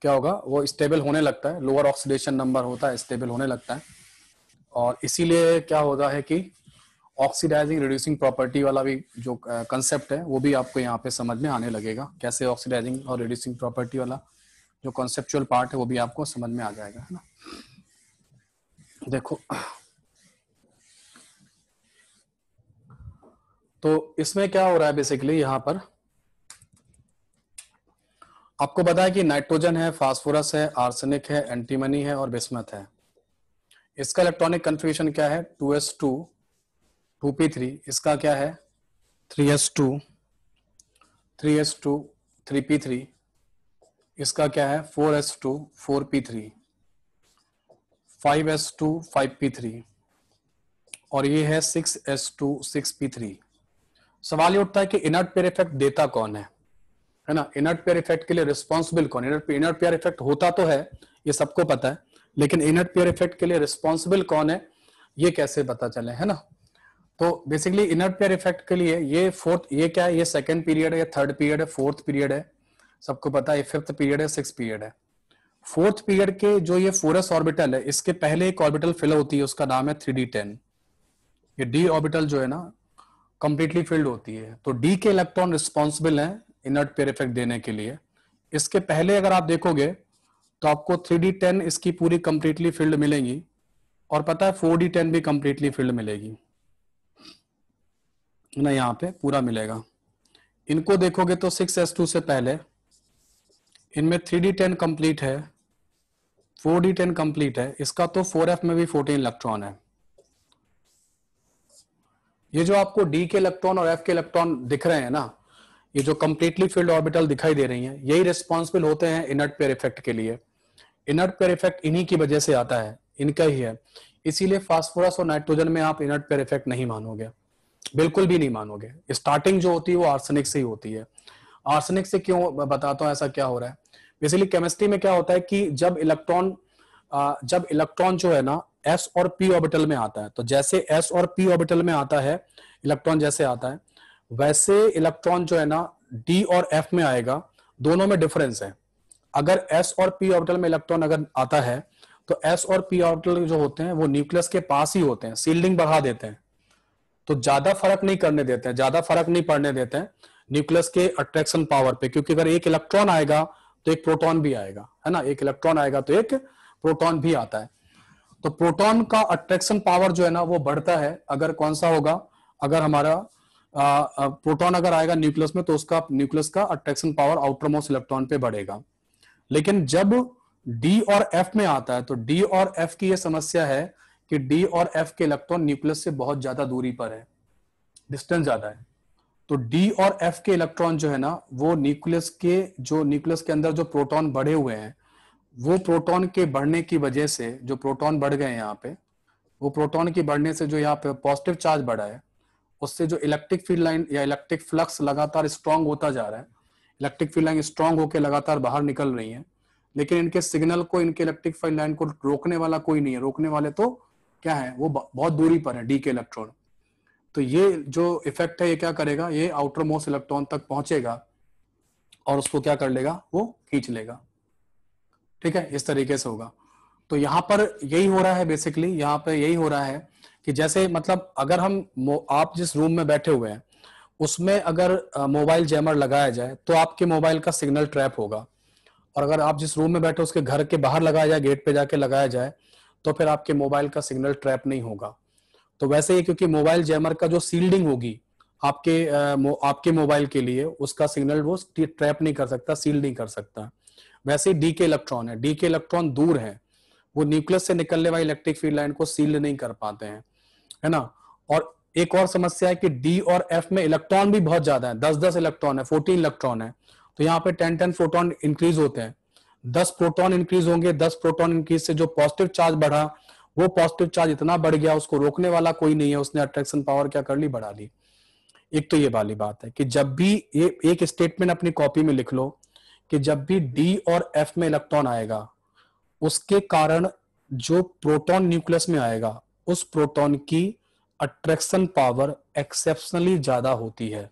क्या होगा वो स्टेबल होने लगता है लोअर ऑक्सीडेशन नंबर होता है स्टेबल होने लगता है और इसीलिए क्या होता है कि ऑक्सीडाइजिंग रिड्यूसिंग प्रॉपर्टी वाला भी जो कंसेप्ट है वो भी आपको यहाँ पे समझ में आने लगेगा कैसे ऑक्सीडाइजिंग और रिड्यूसिंग प्रॉपर्टी वाला जो कॉन्सेप्चुअल पार्ट है वो भी आपको समझ में आ जाएगा है ना देखो तो इसमें क्या हो रहा है बेसिकली यहाँ पर आपको पता है कि नाइट्रोजन है फास्फोरस है आर्सेनिक है एंटीमनी है और बिस्मत है इसका इलेक्ट्रॉनिक कंफ्यूशन क्या है two S two two P three इसका क्या है three S two three S two three P three इसका क्या है four S two four P three five S two five P three और ये है six S two six P three सवाल ये उठता है कि इनर्ट पेर इफेक्ट देता कौन है है ना इनर्ट पेयर इफेक्ट के लिए रिस्पॉन्सिबल कौन इनर्ट इनर्ट पेयर इफेक्ट होता तो है ये सबको पता है लेकिन इनर्ट पेयर इफेक्ट के लिए रिस्पॉन्सिबल कौन है ये कैसे पता चले है ना तो बेसिकली इनर्ट पेयर इफेक्ट के लिए ये फोर्थ ये क्या है ये सेकेंड पीरियड है थर्ड पीरियड है फोर्थ पीरियड है सबको पता है फिफ्थ पीरियड है सिक्स पीरियड है फोर्थ पीरियड के जो ये फोरस ऑर्बिटल है इसके पहले एक ऑर्बिटल फिल होती है उसका नाम है थ्री डी टेन ये डी ऑर्बिटल जो है ना कंप्लीटली फिल्ड होती है तो डी के इलेक्ट्रॉन रिस्पॉन्सिबल हैं इनर्ट पेयर इफेक्ट देने के लिए इसके पहले अगर आप देखोगे तो आपको थ्री डी टेन इसकी पूरी कंप्लीटली फील्ड मिलेगी और पता है फोर डी टेन भी कंप्लीटली फील्ड मिलेगी ना यहाँ पे पूरा मिलेगा इनको देखोगे तो सिक्स एस टू से पहले इनमें थ्री डी टेन कंप्लीट है फोर डी टेन कंप्लीट है इसका तो फोर एफ में भी फोर्टीन इलेक्ट्रॉन है ये जो आपको डी के इलेक्ट्रॉन और एफ के इलेक्ट्रॉन दिख रहे हैं ना ये जो कंप्लीटली फिल्ड ऑर्बिटल दिखाई दे रही हैं यही रिस्पॉन्सिबल होते हैं इनर्ट पेयर इफेक्ट के लिए इनर्ट पेयर इफेक्ट इन्हीं की वजह से आता है इनका ही है इसीलिए फास्फोरस और नाइट्रोजन में आप इनर्ट पेयर इफेक्ट नहीं मानोगे बिल्कुल भी नहीं मानोगे स्टार्टिंग जो होती है वो आर्सेनिक से ही होती है आर्सेनिक से क्यों बताता हूँ ऐसा क्या हो रहा है बेसिकली केमिस्ट्री में क्या होता है कि जब इलेक्ट्रॉन जब इलेक्ट्रॉन जो है ना एस और पी ऑर्बिटल में आता है तो जैसे एस और पी ऑर्बिटल में आता है इलेक्ट्रॉन जैसे आता है वैसे इलेक्ट्रॉन जो है ना डी और एफ में आएगा दोनों में डिफरेंस है अगर एस और पी ऑर्बिटल में इलेक्ट्रॉन अगर आता है तो एस और पी ऑर्बिटल जो होते हैं वो न्यूक्लियस के पास ही होते हैं सील्डिंग बढ़ा देते हैं तो ज्यादा फर्क नहीं करने देते हैं ज्यादा फर्क नहीं पड़ने देते हैं न्यूक्लियस के अट्रैक्शन पावर पे क्योंकि अगर एक इलेक्ट्रॉन आएगा तो एक प्रोटॉन भी आएगा है ना एक इलेक्ट्रॉन आएगा तो एक प्रोटॉन भी आता है तो प्रोटॉन का अट्रैक्शन पावर जो है ना वो बढ़ता है अगर कौन सा होगा अगर हमारा प्रोटॉन अगर आएगा न्यूक्लियस में तो उसका न्यूक्लियस का attraction power outer most electron पे बढ़ेगा लेकिन जब डी और एफ में आता है तो डी और एफ की यह समस्या है कि डी और एफ के इलेक्ट्रॉन न्यूक्लियस से बहुत ज्यादा दूरी पर है डिस्टेंस ज्यादा है तो डी और एफ के इलेक्ट्रॉन जो है ना वो न्यूक्लियस के जो न्यूक्लियस के अंदर जो प्रोटॉन बढ़े हुए हैं वो प्रोटॉन के बढ़ने की वजह से जो प्रोटॉन बढ़ गए यहाँ पे वो प्रोटॉन के बढ़ने से जो यहाँ पे पॉजिटिव चार्ज बढ़ा है उससे जो इलेक्ट्रिक फील्ड लाइन या इलेक्ट्रिक फ्लक्स लगातार स्ट्रांग होता जा रहा है इलेक्ट्रिक फील्ड लाइन स्ट्रांग होकर लगातार बाहर निकल रही है लेकिन इनके सिग्नल को इनके इलेक्ट्रिक फील्ड लाइन को रोकने वाला कोई नहीं है रोकने वाले तो क्या है वो बहुत दूरी पर है डी के इलेक्ट्रॉन तो ये जो इफेक्ट है ये क्या करेगा ये आउटर मोस्ट इलेक्ट्रॉन तक पहुंचेगा और उसको क्या कर लेगा वो खींच लेगा ठीक है इस तरीके से होगा तो यहां पर यही हो रहा है बेसिकली यहाँ पर यही हो रहा है कि जैसे मतलब अगर हम आप जिस रूम में बैठे हुए हैं उसमें अगर मोबाइल जैमर लगाया जाए तो आपके मोबाइल का सिग्नल ट्रैप होगा और अगर आप जिस रूम में बैठे उसके घर के बाहर लगाया जाए गेट पे जाके लगाया जाए तो फिर आपके मोबाइल का सिग्नल ट्रैप नहीं होगा तो वैसे ही क्योंकि मोबाइल जैमर का जो सील्डिंग होगी आपके आपके मोबाइल के लिए उसका सिग्नल वो ट्रैप नहीं कर सकता सील नहीं कर सकता वैसे ही डी के इलेक्ट्रॉन है डी के इलेक्ट्रॉन दूर है वो न्यूक्लियस से निकलने वाली इलेक्ट्रिक फील्ड लाइन को सील नहीं कर पाते हैं है ना और एक और समस्या है कि डी और एफ में इलेक्ट्रॉन भी बहुत ज्यादा है दस दस इलेक्ट्रॉन है फोर्टीन इलेक्ट्रॉन है तो यहाँ पे टेन टेन प्रोटोन इंक्रीज होते हैं दस प्रोटोन इंक्रीज होंगे दस प्रोटोन इंक्रीज से जो पॉजिटिव चार्ज बढ़ा वो पॉजिटिव चार्ज इतना बढ़ गया उसको रोकने वाला कोई नहीं है उसने अट्रैक्शन पावर क्या कर ली बढ़ा ली एक तो ये वाली बात है कि जब भी ये एक स्टेटमेंट अपनी कॉपी में लिख लो कि जब भी डी और एफ में इलेक्ट्रॉन आएगा उसके कारण जो प्रोटॉन न्यूक्लियस में आएगा उस प्रोटॉन की अट्रैक्शन पावर एक्सेप्शनली ज्यादा होती है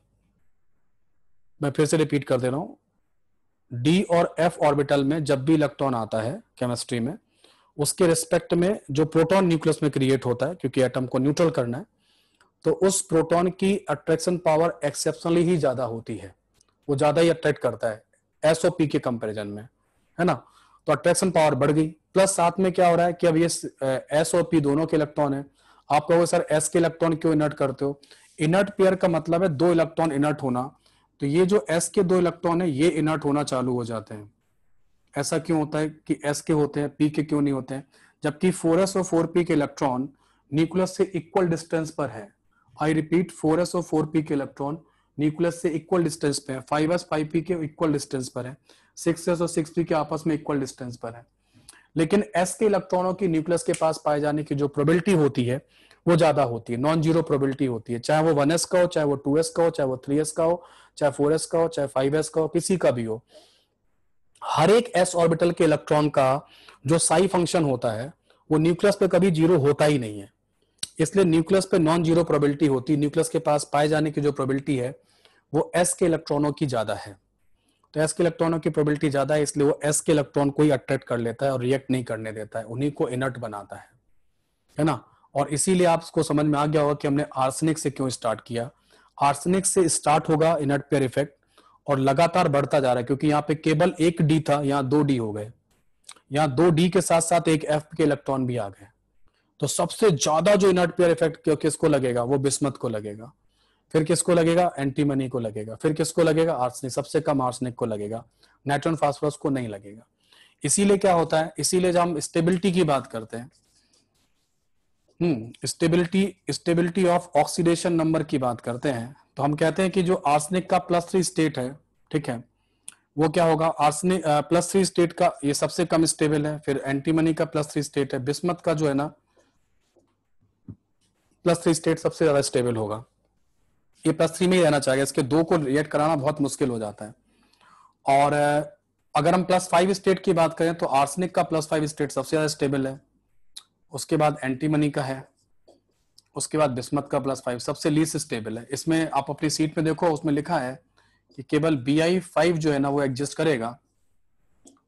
मैं फिर से रिपीट कर दे रहा हूं डी और एफ ऑर्बिटल में जब भी इलेक्ट्रॉन आता है केमिस्ट्री में उसके रिस्पेक्ट में जो प्रोटॉन न्यूक्लियस में क्रिएट होता है क्योंकि एटम को न्यूट्रल करना है तो उस प्रोटॉन की अट्रैक्शन पावर एक्सेप्शनली ही ज्यादा होती है वो ज्यादा ही अट्रैक्ट करता है एसओपी के कंपैरिजन में है ना तो अट्रैक्शन पावर बढ़ गई प्लस साथ में क्या हो रहा है कि अब ये एस और पी दोनों के इलेक्ट्रॉन है आप कहोगे सर एस के इलेक्ट्रॉन क्यों इनर्ट करते हो इनर्ट पेयर का मतलब है दो इलेक्ट्रॉन इनर्ट होना तो ये जो एस के दो इलेक्ट्रॉन है ये इनर्ट होना चालू हो जाते हैं ऐसा क्यों होता है कि एस के होते हैं पी के क्यों नहीं होते हैं जबकि फोर एस और फोर पी के इलेक्ट्रॉन न्यूक्लियस से इक्वल डिस्टेंस पर है आई रिपीट फोर एस और फोर पी के इलेक्ट्रॉन न्यूक्लियस से इक्वल डिस्टेंस पर है फाइव एस फाइव पी के इक्वल डिस्टेंस पर है सिक्स एस और सिक्स पी के आपस में इक्वल डिस्टेंस पर है लेकिन एस के इलेक्ट्रॉनों की न्यूक्लियस के पास पाए जाने की जो प्रोबेबिलिटी होती है वो ज्यादा होती है नॉन जीरो प्रोबेबिलिटी होती है चाहे वो वन एस का हो चाहे वो टू एस का हो चाहे वो थ्री एस का हो चाहे फोर एस का हो चाहे फाइव एस का हो किसी का भी हो हर एक एस ऑर्बिटल के इलेक्ट्रॉन का जो साई फंक्शन होता है वो न्यूक्लियस पे कभी जीरो होता ही नहीं है इसलिए न्यूक्लियस पे नॉन जीरो प्रोबेबिलिटी होती है न्यूक्लियस के पास पाए जाने की जो प्रोबेबिलिटी है वो एस के इलेक्ट्रॉनों की ज्यादा है तो एस के इलेक्ट्रॉनों की प्रोबेबिलिटी ज्यादा है इसलिए वो एस के इलेक्ट्रॉन को ही अट्रैक्ट कर लेता है और रिएक्ट नहीं करने देता है उन्हीं को इनर्ट बनाता है है ना और इसीलिए आपको समझ में आ गया होगा कि हमने आर्सेनिक से क्यों स्टार्ट किया आर्सेनिक से स्टार्ट होगा इनर्ट पेयर इफेक्ट और लगातार बढ़ता जा रहा है क्योंकि यहाँ पे केवल एक डी था यहाँ दो डी हो गए यहाँ दो डी के साथ साथ एक एफ के इलेक्ट्रॉन भी आ गए तो सबसे ज्यादा जो इनर्ट पेयर इफेक्ट किसको लगेगा वो बिस्मत को लगेगा फिर किसको लगेगा एंटीमनी को लगेगा फिर किसको लगेगा आर्सनिक सबसे कम आर्सनिक को लगेगा नाइट्रोन फास्फोरस को नहीं लगेगा इसीलिए क्या होता है इसीलिए जब हम स्टेबिलिटी की बात करते हैं hmm stability stability of oxidation number की बात करते हैं तो हम कहते हैं कि जो आर्सनिक का प्लस थ्री स्टेट है ठीक है वो क्या होगा आर्सनिक प्लस थ्री स्टेट का ये सबसे कम स्टेबल है फिर एंटीमनी का प्लस थ्री स्टेट है बिस्मत का जो है ना प्लस थ्री स्टेट सबसे ज्यादा स्टेबल होगा ये प्लस थ्री में ही रहना चाहिए इसके दो को रिएक्ट कराना बहुत मुश्किल हो जाता है और अगर हम प्लस फाइव स्टेट की बात करें तो आर्सनिक का प्लस फाइव स्टेट सबसे ज्यादा स्टेबल है उसके बाद एंटीमनी का है उसके बाद बिस्मत का प्लस फाइव सबसे लीस स्टेबल है इसमें आप अपनी सीट में देखो उसमें लिखा है कि केवल बी आई फाइव जो है ना वो एग्जिस्ट करेगा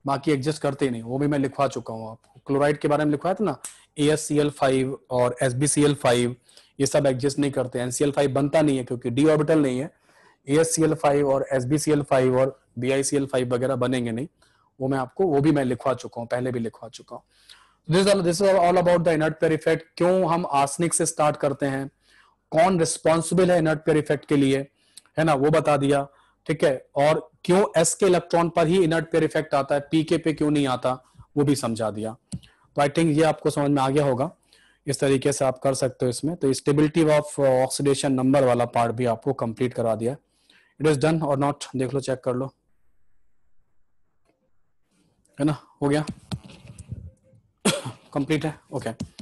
बाकी एग्जिस्ट करते ही नहीं वो भी मैं लिखवा चुका हूँ आपको क्लोराइड के बारे में लिखवाया था ना A S C L five और S B C L five ये सब एग्जिस्ट नहीं करते एनसीएल फाइव बनता नहीं है क्योंकि डी ऑर्बिटल नहीं है ए फाइव और S B C L five और B I C L five वगैरह बनेंगे नहीं वो मैं आपको वो भी मैं लिखवा चुका हूँ पहले भी लिखवा चुका हूँ this this is all about the inert pair effect क्यों हम आसनिक से स्टार्ट करते हैं कौन रिस्पॉन्सिबल है इनर्ट पेयर इफेक्ट के लिए है ना वो बता दिया ठीक है और क्यों एस के इलेक्ट्रॉन पर ही इनर्ट पेयर इफेक्ट आता है पीके पे क्यों नहीं आता वो भी समझा दिया तो आई थिंक ये आपको समझ में आ गया होगा इस तरीके से आप कर सकते हो इसमें तो स्टेबिलिटी ऑफ ऑक्सीडेशन नंबर वाला पार्ट भी आपको कंप्लीट करा दिया इट इज डन और नॉट देख लो चेक कर लो है ना हो गया कंप्लीट [COUGHS] है okay okay.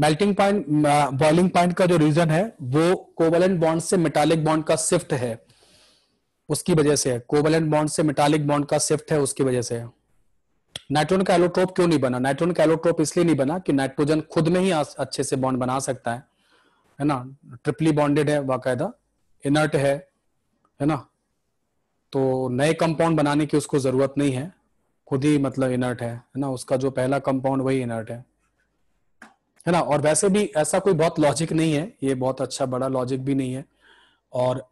Melting point boiling point का जो रीजन है वो कोवलेंट बॉन्ड से मेटालिक बॉन्ड का शिफ्ट है उसकी वजह से कोवलेंट बॉन्ड से मेटालिक बॉन्ड का शिफ्ट है उसकी वजह से नाइट्रोन नाइट्रोजन का एलोट्रोप क्यों नहीं बना नाइट्रोजन का एलोट्रोप इसलिए नहीं बना कि नाइट्रोजन खुद में ही अच्छे से बॉन्ड बना सकता है है ना ट्रिपली बॉन्डेड है बाकायदा इनर्ट है है ना तो नए कंपाउंड बनाने की उसको जरूरत नहीं है खुद ही मतलब इनर्ट है है ना उसका जो पहला कंपाउंड वही इनर्ट है है ना और वैसे भी ऐसा कोई बहुत लॉजिक नहीं है ये बहुत अच्छा बड़ा लॉजिक भी नहीं है और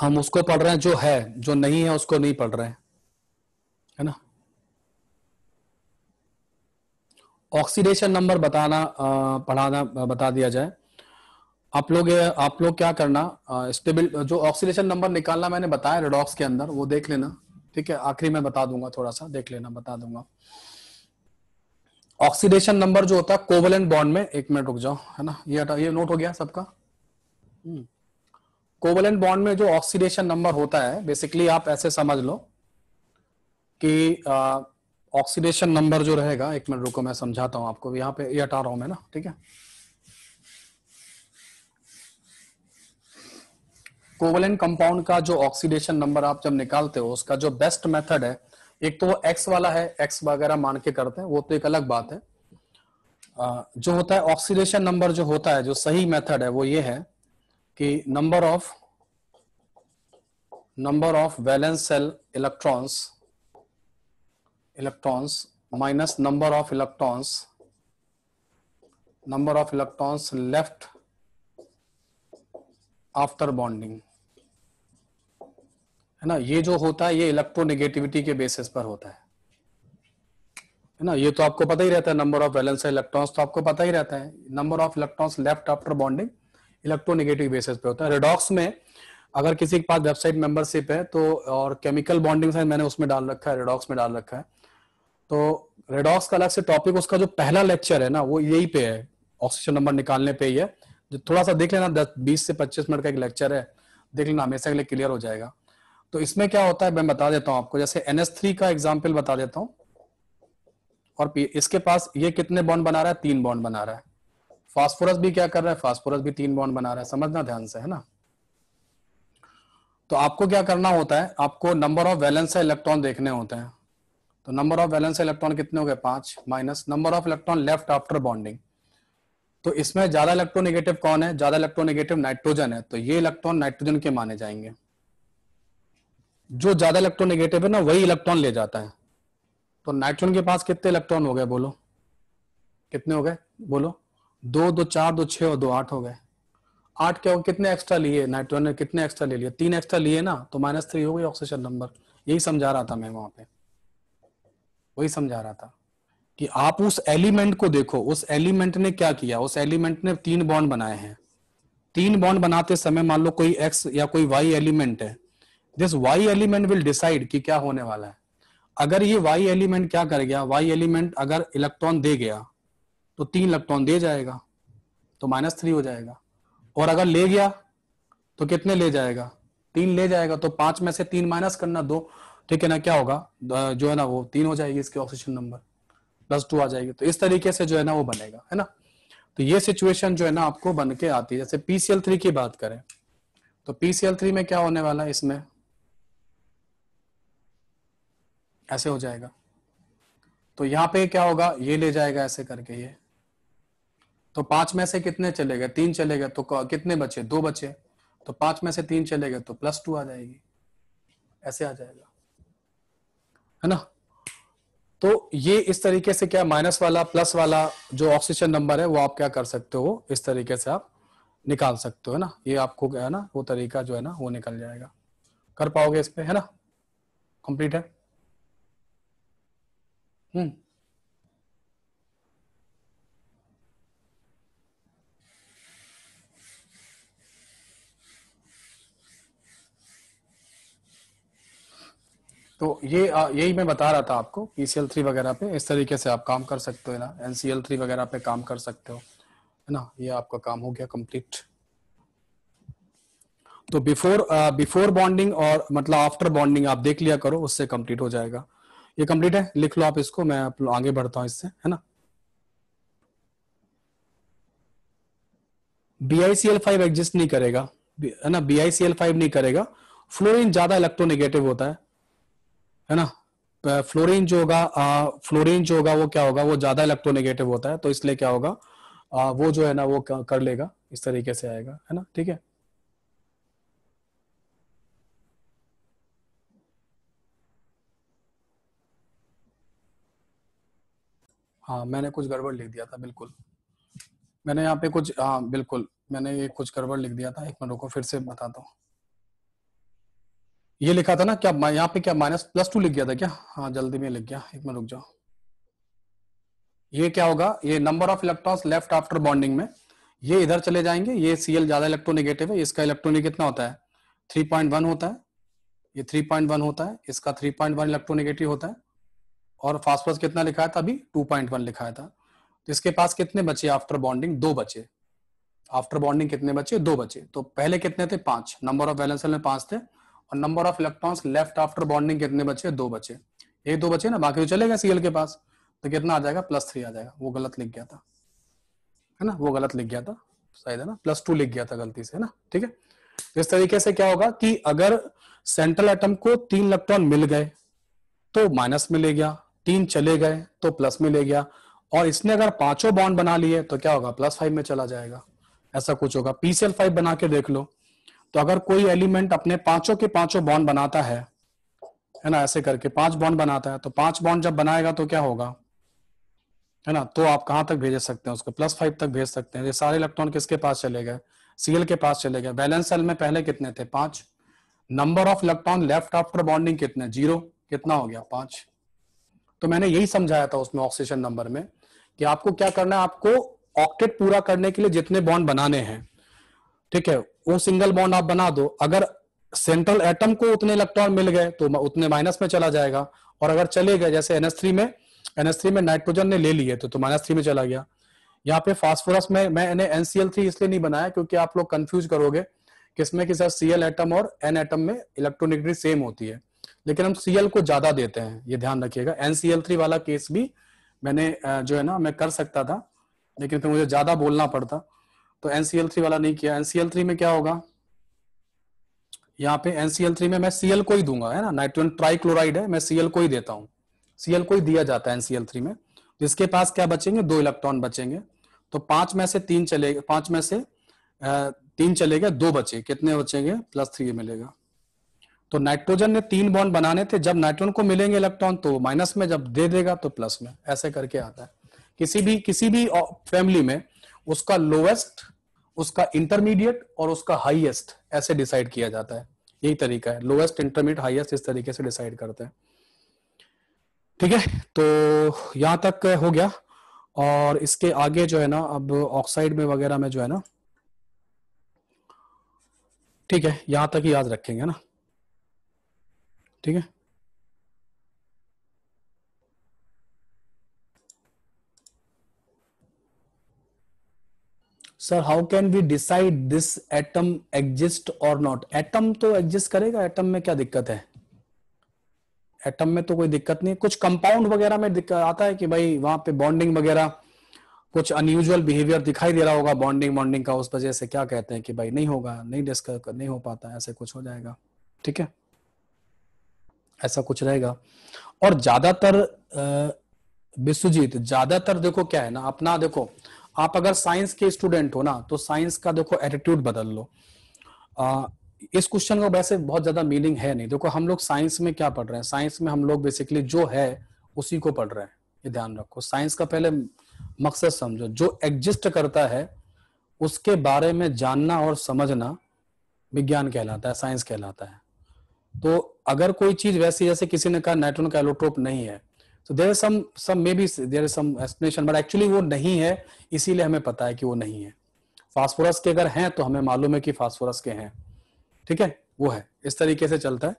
हम उसको पढ़ रहे हैं जो है जो नहीं है उसको नहीं पढ़ रहे हैं है ना ऑक्सीडेशन नंबर बताना पढ़ाना बता दिया जाए आप लोग आप लोग क्या करना स्टेबल जो ऑक्सीडेशन नंबर निकालना मैंने बताया रेडॉक्स के अंदर वो देख लेना ठीक है आखिरी में बता दूंगा थोड़ा सा देख लेना बता दूंगा ऑक्सीडेशन नंबर जो होता है कोवलेंट बॉन्ड में एक मिनट रुक जाओ है ना ये ये नोट हो गया सबका कोवलेंट हम्म। बॉन्ड में जो ऑक्सीडेशन नंबर होता है बेसिकली आप ऐसे समझ लो कि ऑक्सीडेशन नंबर जो रहेगा एक मिनट रुको मैं समझाता हूं आपको यहाँ पे ये हटा रहा हूं मैं ना ठीक है कोवलेंट कंपाउंड का जो ऑक्सीडेशन नंबर आप जब निकालते हो उसका जो बेस्ट मेथड है एक तो वो एक्स वाला है एक्स वगैरह मान के करते हैं वो तो एक अलग बात है जो होता है ऑक्सीडेशन नंबर जो होता है जो सही मेथड है वो ये है कि number of number of valence shell electrons electrons minus number of electrons number of electrons left after bonding है ना ये जो होता है ये इलेक्ट्रोनेगेटिविटी के बेसिस पर होता है है ना ये तो आपको पता ही रहता है नंबर ऑफ वैलेंस इलेक्ट्रॉन्स तो आपको पता ही रहता है number of electrons left after bonding electronegative basis पे होता है रेडॉक्स में अगर किसी के पास वेबसाइट मेंबरशिप है तो और केमिकल बॉन्डिंग साइन मैंने उसमें डाल रखा है रेडॉक्स में डाल रखा है तो रेडॉक्स का अलग से टॉपिक उसका जो पहला लेक्चर है ना वो यही पे है ऑक्सीजन नंबर निकालने पे ही है जो थोड़ा सा देख लेना दस बीस से पच्चीस मिनट का एक लेक्चर है देख लेना हमेशा के लिए क्लियर हो जाएगा तो इसमें क्या होता है मैं बता देता हूं आपको जैसे एनएस का एग्जाम्पल बता देता हूं और इसके पास ये कितने बॉन्ड बना रहा है तीन बॉन्ड बना रहा है फास्फोरस भी क्या कर रहा है फास्फोरस भी तीन बॉन्ड बना रहा है समझना ध्यान से है ना तो आपको क्या करना होता है आपको नंबर ऑफ वैलेंस इलेक्ट्रॉन देखने होते हैं तो नंबर ऑफ वैलेंस इलेक्ट्रॉन कितने हो गए पांच minus number of electron left after bonding तो इसमें ज्यादा इलेक्ट्रोनेगेटिव कौन है ज्यादा इलेक्ट्रोनेगेटिव नाइट्रोजन है तो ये इलेक्ट्रॉन नाइट्रोजन के माने जाएंगे जो ज्यादा इलेक्ट्रॉन नेगेटिव है ना वही इलेक्ट्रॉन ले जाता है तो नाइट्रोजन के पास कितने इलेक्ट्रॉन हो गए बोलो कितने हो गए बोलो दो दो चार दो छह और दो आठ हो गए आठ क्या हो कितने एक्स्ट्रा लिए नाइट्रोजन ने कितने एक्स्ट्रा ले लिए तीन एक्स्ट्रा लिए ना तो माइनस थ्री हो गई ऑक्सीजन नंबर यही समझा रहा था मैं वहां पे वही समझा रहा था कि आप उस एलिमेंट को देखो उस एलिमेंट ने क्या किया उस एलिमेंट ने तीन बॉन्ड बनाए हैं तीन बॉन्ड बनाते समय मान लो कोई एक्स या कोई वाई एलिमेंट है this Y element will decide कि क्या होने वाला है अगर ये वाई एलिमेंट क्या कर गया वाई एलिमेंट अगर इलेक्ट्रॉन दे गया तो तीन इलेक्ट्रॉन दे जाएगा तो माइनस थ्री हो जाएगा और अगर ले गया तो कितने ले जाएगा तीन ले जाएगा तो पांच में से तीन माइनस करना दो ठीक तो है ना क्या होगा जो है ना वो तीन हो जाएगी इसके ऑक्सीजन नंबर प्लस टू आ जाएगी तो इस तरीके से जो है ना वो बनेगा है ना तो ये सिचुएशन जो है ना आपको बन के आती है जैसे पीसीएल थ्री की बात करें तो पीसीएल थ्री में क्या होने वाला है इसमें ऐसे हो जाएगा तो यहाँ पे क्या होगा ये ले जाएगा ऐसे करके ये तो पांच में से कितने चले गए तीन चले गए तो कितने बचे दो बचे तो पांच में से तीन चले गए तो प्लस टू आ जाएगी ऐसे आ जाएगा है ना तो ये इस तरीके से क्या माइनस वाला प्लस वाला जो ऑक्सीजन नंबर है वो आप क्या कर सकते हो इस तरीके से आप निकाल सकते हो ना ये आपको क्या है ना वो तरीका जो है ना वो निकल जाएगा कर पाओगे इस पे है ना कंप्लीट है Hmm. तो ये यही मैं बता रहा था आपको पीसीएल थ्री वगैरह पे इस तरीके से आप काम कर सकते हो ना एनसीएल थ्री वगैरह पे काम कर सकते हो है ना ये आपका काम हो गया कंप्लीट तो बिफोर बिफोर बॉन्डिंग और मतलब आफ्टर बॉन्डिंग आप देख लिया करो उससे कंप्लीट हो जाएगा ये कंप्लीट है लिख लो आप इसको मैं आप आगे बढ़ता हूं इससे है ना BiCl5 एग्जिस्ट नहीं करेगा है ना BiCl5 नहीं करेगा फ्लोरीन ज्यादा इलेक्ट्रोनेगेटिव होता है है ना फ्लोरीन जो होगा फ्लोरीन जो होगा वो क्या होगा वो ज्यादा इलेक्ट्रोनेगेटिव होता है तो इसलिए क्या होगा आ, वो जो है ना वो कर लेगा इस तरीके से आएगा है ना ठीक है हाँ मैंने कुछ गड़बड़ लिख दिया था बिल्कुल मैंने यहाँ पे कुछ हाँ बिल्कुल मैंने ये कुछ गड़बड़ लिख दिया था एक मिनट रुको फिर से बताता हूँ ये लिखा था ना क्या यहाँ पे क्या माइनस प्लस टू लिख गया था क्या हाँ जल्दी में लिख गया एक मिनट रुक जाओ ये क्या होगा ये number of electrons left after bonding में ये इधर चले जाएंगे ये सीएल ज्यादा इलेक्ट्रोनिगेटिव है इसका इलेक्ट्रोनिक कितना होता है थ्री होता है ये थ्री होता है इसका 3.1 इलेक्ट्रोनिगेटिव होता है और फास्फोरस कितना लिखा था अभी 2.1 लिखा था तो इसके पास कितने बचे आफ्टर बॉन्डिंग दो बचे आफ्टर बॉन्डिंग कितने बचे दो बचे तो पहले कितने थे पांच नंबर ऑफ वैलेंसल में पांच थे और number of electrons left after bonding कितने बचे दो बचे एक दो बचे ना बाकी तो चलेगा सीएल के पास तो कितना आ जाएगा प्लस थ्री आ जाएगा वो गलत लिख गया था है ना वो गलत लिख गया था शायद है ना प्लस टू लिख गया था गलती से है ना ठीक है तो इस तरीके से क्या होगा कि अगर सेंट्रल एटम को तीन इलेक्ट्रॉन मिल गए तो माइनस में ले गया तीन चले गए तो प्लस में ले गया और इसने अगर पांचों बॉन्ड बना लिए तो क्या होगा प्लस फाइव में चला जाएगा ऐसा कुछ होगा पीसीएल फाइव बना के देख लो तो अगर कोई एलिमेंट अपने पांचों के पांचों बॉन्ड बनाता है है ना ऐसे करके पांच बॉन्ड बनाता है तो पांच बॉन्ड जब बनाएगा तो क्या होगा है ना तो आप कहां तक भेज सकते हैं उसको प्लस फाइव तक भेज सकते हैं ये सारे इलेक्ट्रॉन किसके पास चले गए सीएल के पास चले गए बैलेंस सेल में पहले कितने थे पांच number of electron left after bonding कितने जीरो कितना हो गया पांच तो मैंने यही समझाया था उसमें ऑक्सीजन नंबर में कि आपको क्या करना है आपको ऑक्टेट पूरा करने के लिए जितने बॉन्ड बनाने हैं ठीक है वो सिंगल बॉन्ड आप बना दो अगर सेंट्रल एटम को उतने इलेक्ट्रॉन मिल गए तो उतने माइनस में चला जाएगा और अगर चले गए जैसे एनएस में एनएस में नाइट्रोजन ने ले लिए तो, तो माइनस में चला गया यहाँ पे फास्फोरस में मैंने एनसीएल थ्री इसलिए नहीं बनाया क्योंकि आप लोग कंफ्यूज करोगे किसमें कि सर सीएल एटम और एन एटम में इलेक्ट्रोनिगेटिविटी सेम होती है लेकिन हम सीएल को ज्यादा देते हैं ये ध्यान रखिएगा एनसीएल थ्री वाला केस भी मैंने जो है ना मैं कर सकता था लेकिन फिर मुझे ज्यादा बोलना पड़ता तो एनसीएल थ्री वाला नहीं किया एनसीएल थ्री में क्या होगा यहाँ पे एनसीएल थ्री में मैं सीएल को ही दूंगा है ना नाइट्रोजन ट्राइक्लोराइड है मैं सीएल को ही देता हूँ सीएल को ही दिया जाता है एनसीएल थ्री में जिसके पास क्या बचेंगे दो इलेक्ट्रॉन बचेंगे तो पांच में से तीन चले पांच में से तीन चले गए दो बचे कितने बचेंगे प्लस थ्री मिलेगा तो नाइट्रोजन ने तीन बॉन्ड बनाने थे जब नाइट्रोन को मिलेंगे इलेक्ट्रॉन तो माइनस में जब दे देगा तो प्लस में ऐसे करके आता है किसी भी किसी भी फैमिली में उसका लोएस्ट उसका इंटरमीडिएट और उसका हाईएस्ट ऐसे डिसाइड किया जाता है यही तरीका है लोएस्ट इंटरमीडिएट हाईएस्ट इस तरीके से डिसाइड करते हैं ठीक है तो यहां तक हो गया और इसके आगे जो है ना अब ऑक्साइड में वगैरह में जो है ना ठीक है यहां तक ही याद रखेंगे ना ठीक है sir how can we decide this atom exist और नॉट एटम तो एग्जिस्ट करेगा एटम में क्या दिक्कत है एटम में तो कोई दिक्कत नहीं कुछ कंपाउंड वगैरह में आता है कि भाई वहां पे बॉन्डिंग वगैरह कुछ अनयूजल बिहेवियर दिखाई दे रहा होगा बॉन्डिंग बॉन्डिंग का उस वजह से क्या कहते हैं कि भाई नहीं होगा नहीं डिस्कस नहीं हो पाता ऐसे कुछ हो जाएगा ठीक है ऐसा कुछ रहेगा और ज्यादातर विश्वजीत ज्यादातर देखो क्या है ना अपना देखो आप अगर साइंस के स्टूडेंट हो ना तो साइंस का देखो एटीट्यूड बदल लो आ, इस क्वेश्चन का वैसे बहुत ज्यादा मीनिंग है नहीं देखो हम लोग साइंस में क्या पढ़ रहे हैं साइंस में हम लोग बेसिकली जो है उसी को पढ़ रहे हैं ये ध्यान रखो साइंस का पहले मकसद समझो जो एग्जिस्ट करता है उसके बारे में जानना और समझना विज्ञान कहलाता है साइंस कहलाता है तो अगर कोई चीज वैसे जैसे किसी ने कहा नाइट्रोन का एलोट्रोप नहीं है तो there some some maybe there some explanation but actually वो नहीं है इसीलिए हमें पता है कि वो नहीं है फास्फोरस के अगर हैं तो हमें मालूम है कि फास्फोरस के हैं ठीक है वो है इस तरीके से चलता है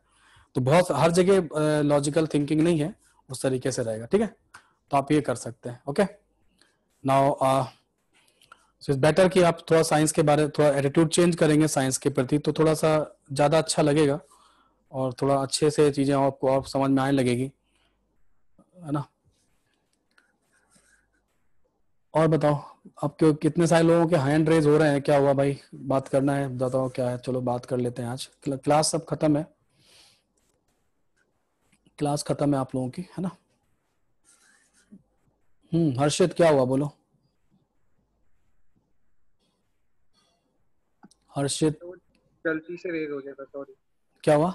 तो बहुत हर जगह लॉजिकल थिंकिंग नहीं है उस तरीके से रहेगा ठीक है तो आप ये कर सकते हैं okay now so it's better कि आप थोड़ा साइंस के बारे थोड़ा एटीट्यूड चेंज करेंगे साइंस के प्रति तो थोड़ा सा ज्यादा अच्छा लगेगा और थोड़ा अच्छे से चीज़ें आपको और समझ में आने लगेगी है ना और बताओ आपके कितने सारे लोगों के हैंड रेज हो रहे हैं क्या हुआ भाई बात करना है बताओ क्या है चलो बात कर लेते हैं आज क्लास सब खत्म है क्लास खत्म है आप लोगों की है ना हम्म हर्षित क्या हुआ बोलो हर्षित गलती से रेज हो गया था सॉरी क्या हुआ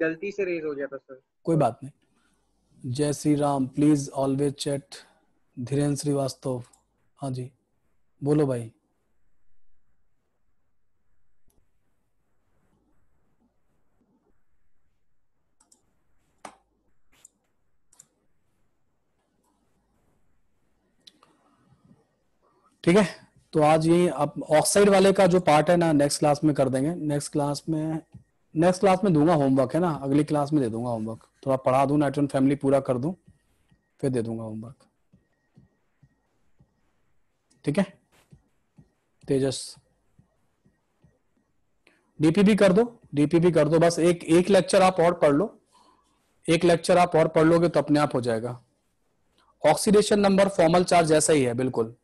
गलती से रेज हो गया था सर कोई बात नहीं जय Shri Ram please always chat Dhirendra Shrivastava हाँ जी बोलो भाई ठीक है तो आज ये आप ऑक्साइड वाले का जो पार्ट है ना नेक्स्ट क्लास में कर देंगे नेक्स्ट क्लास में नेक्स्ट क्लास में दूंगा होमवर्क है ना अगली क्लास में दे दूंगा होमवर्क थोड़ा पढ़ा दू नाइट्रन फैमिली पूरा कर दू फिर दे दूंगा होमवर्क ठीक है तेजस भी कर दो भी कर दो बस एक एक लेक्चर आप और पढ़ लो एक लेक्चर आप और पढ़ लोगे तो अपने आप हो जाएगा ऑक्सीडेशन नंबर फॉर्मल चार्ज जैसा ही है बिल्कुल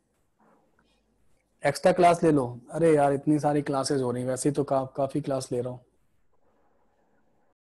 एक्स्ट्रा क्लास ले लो अरे यार इतनी सारी क्लासेस हो रही वैसे तो का, काफी क्लास ले रहा हूं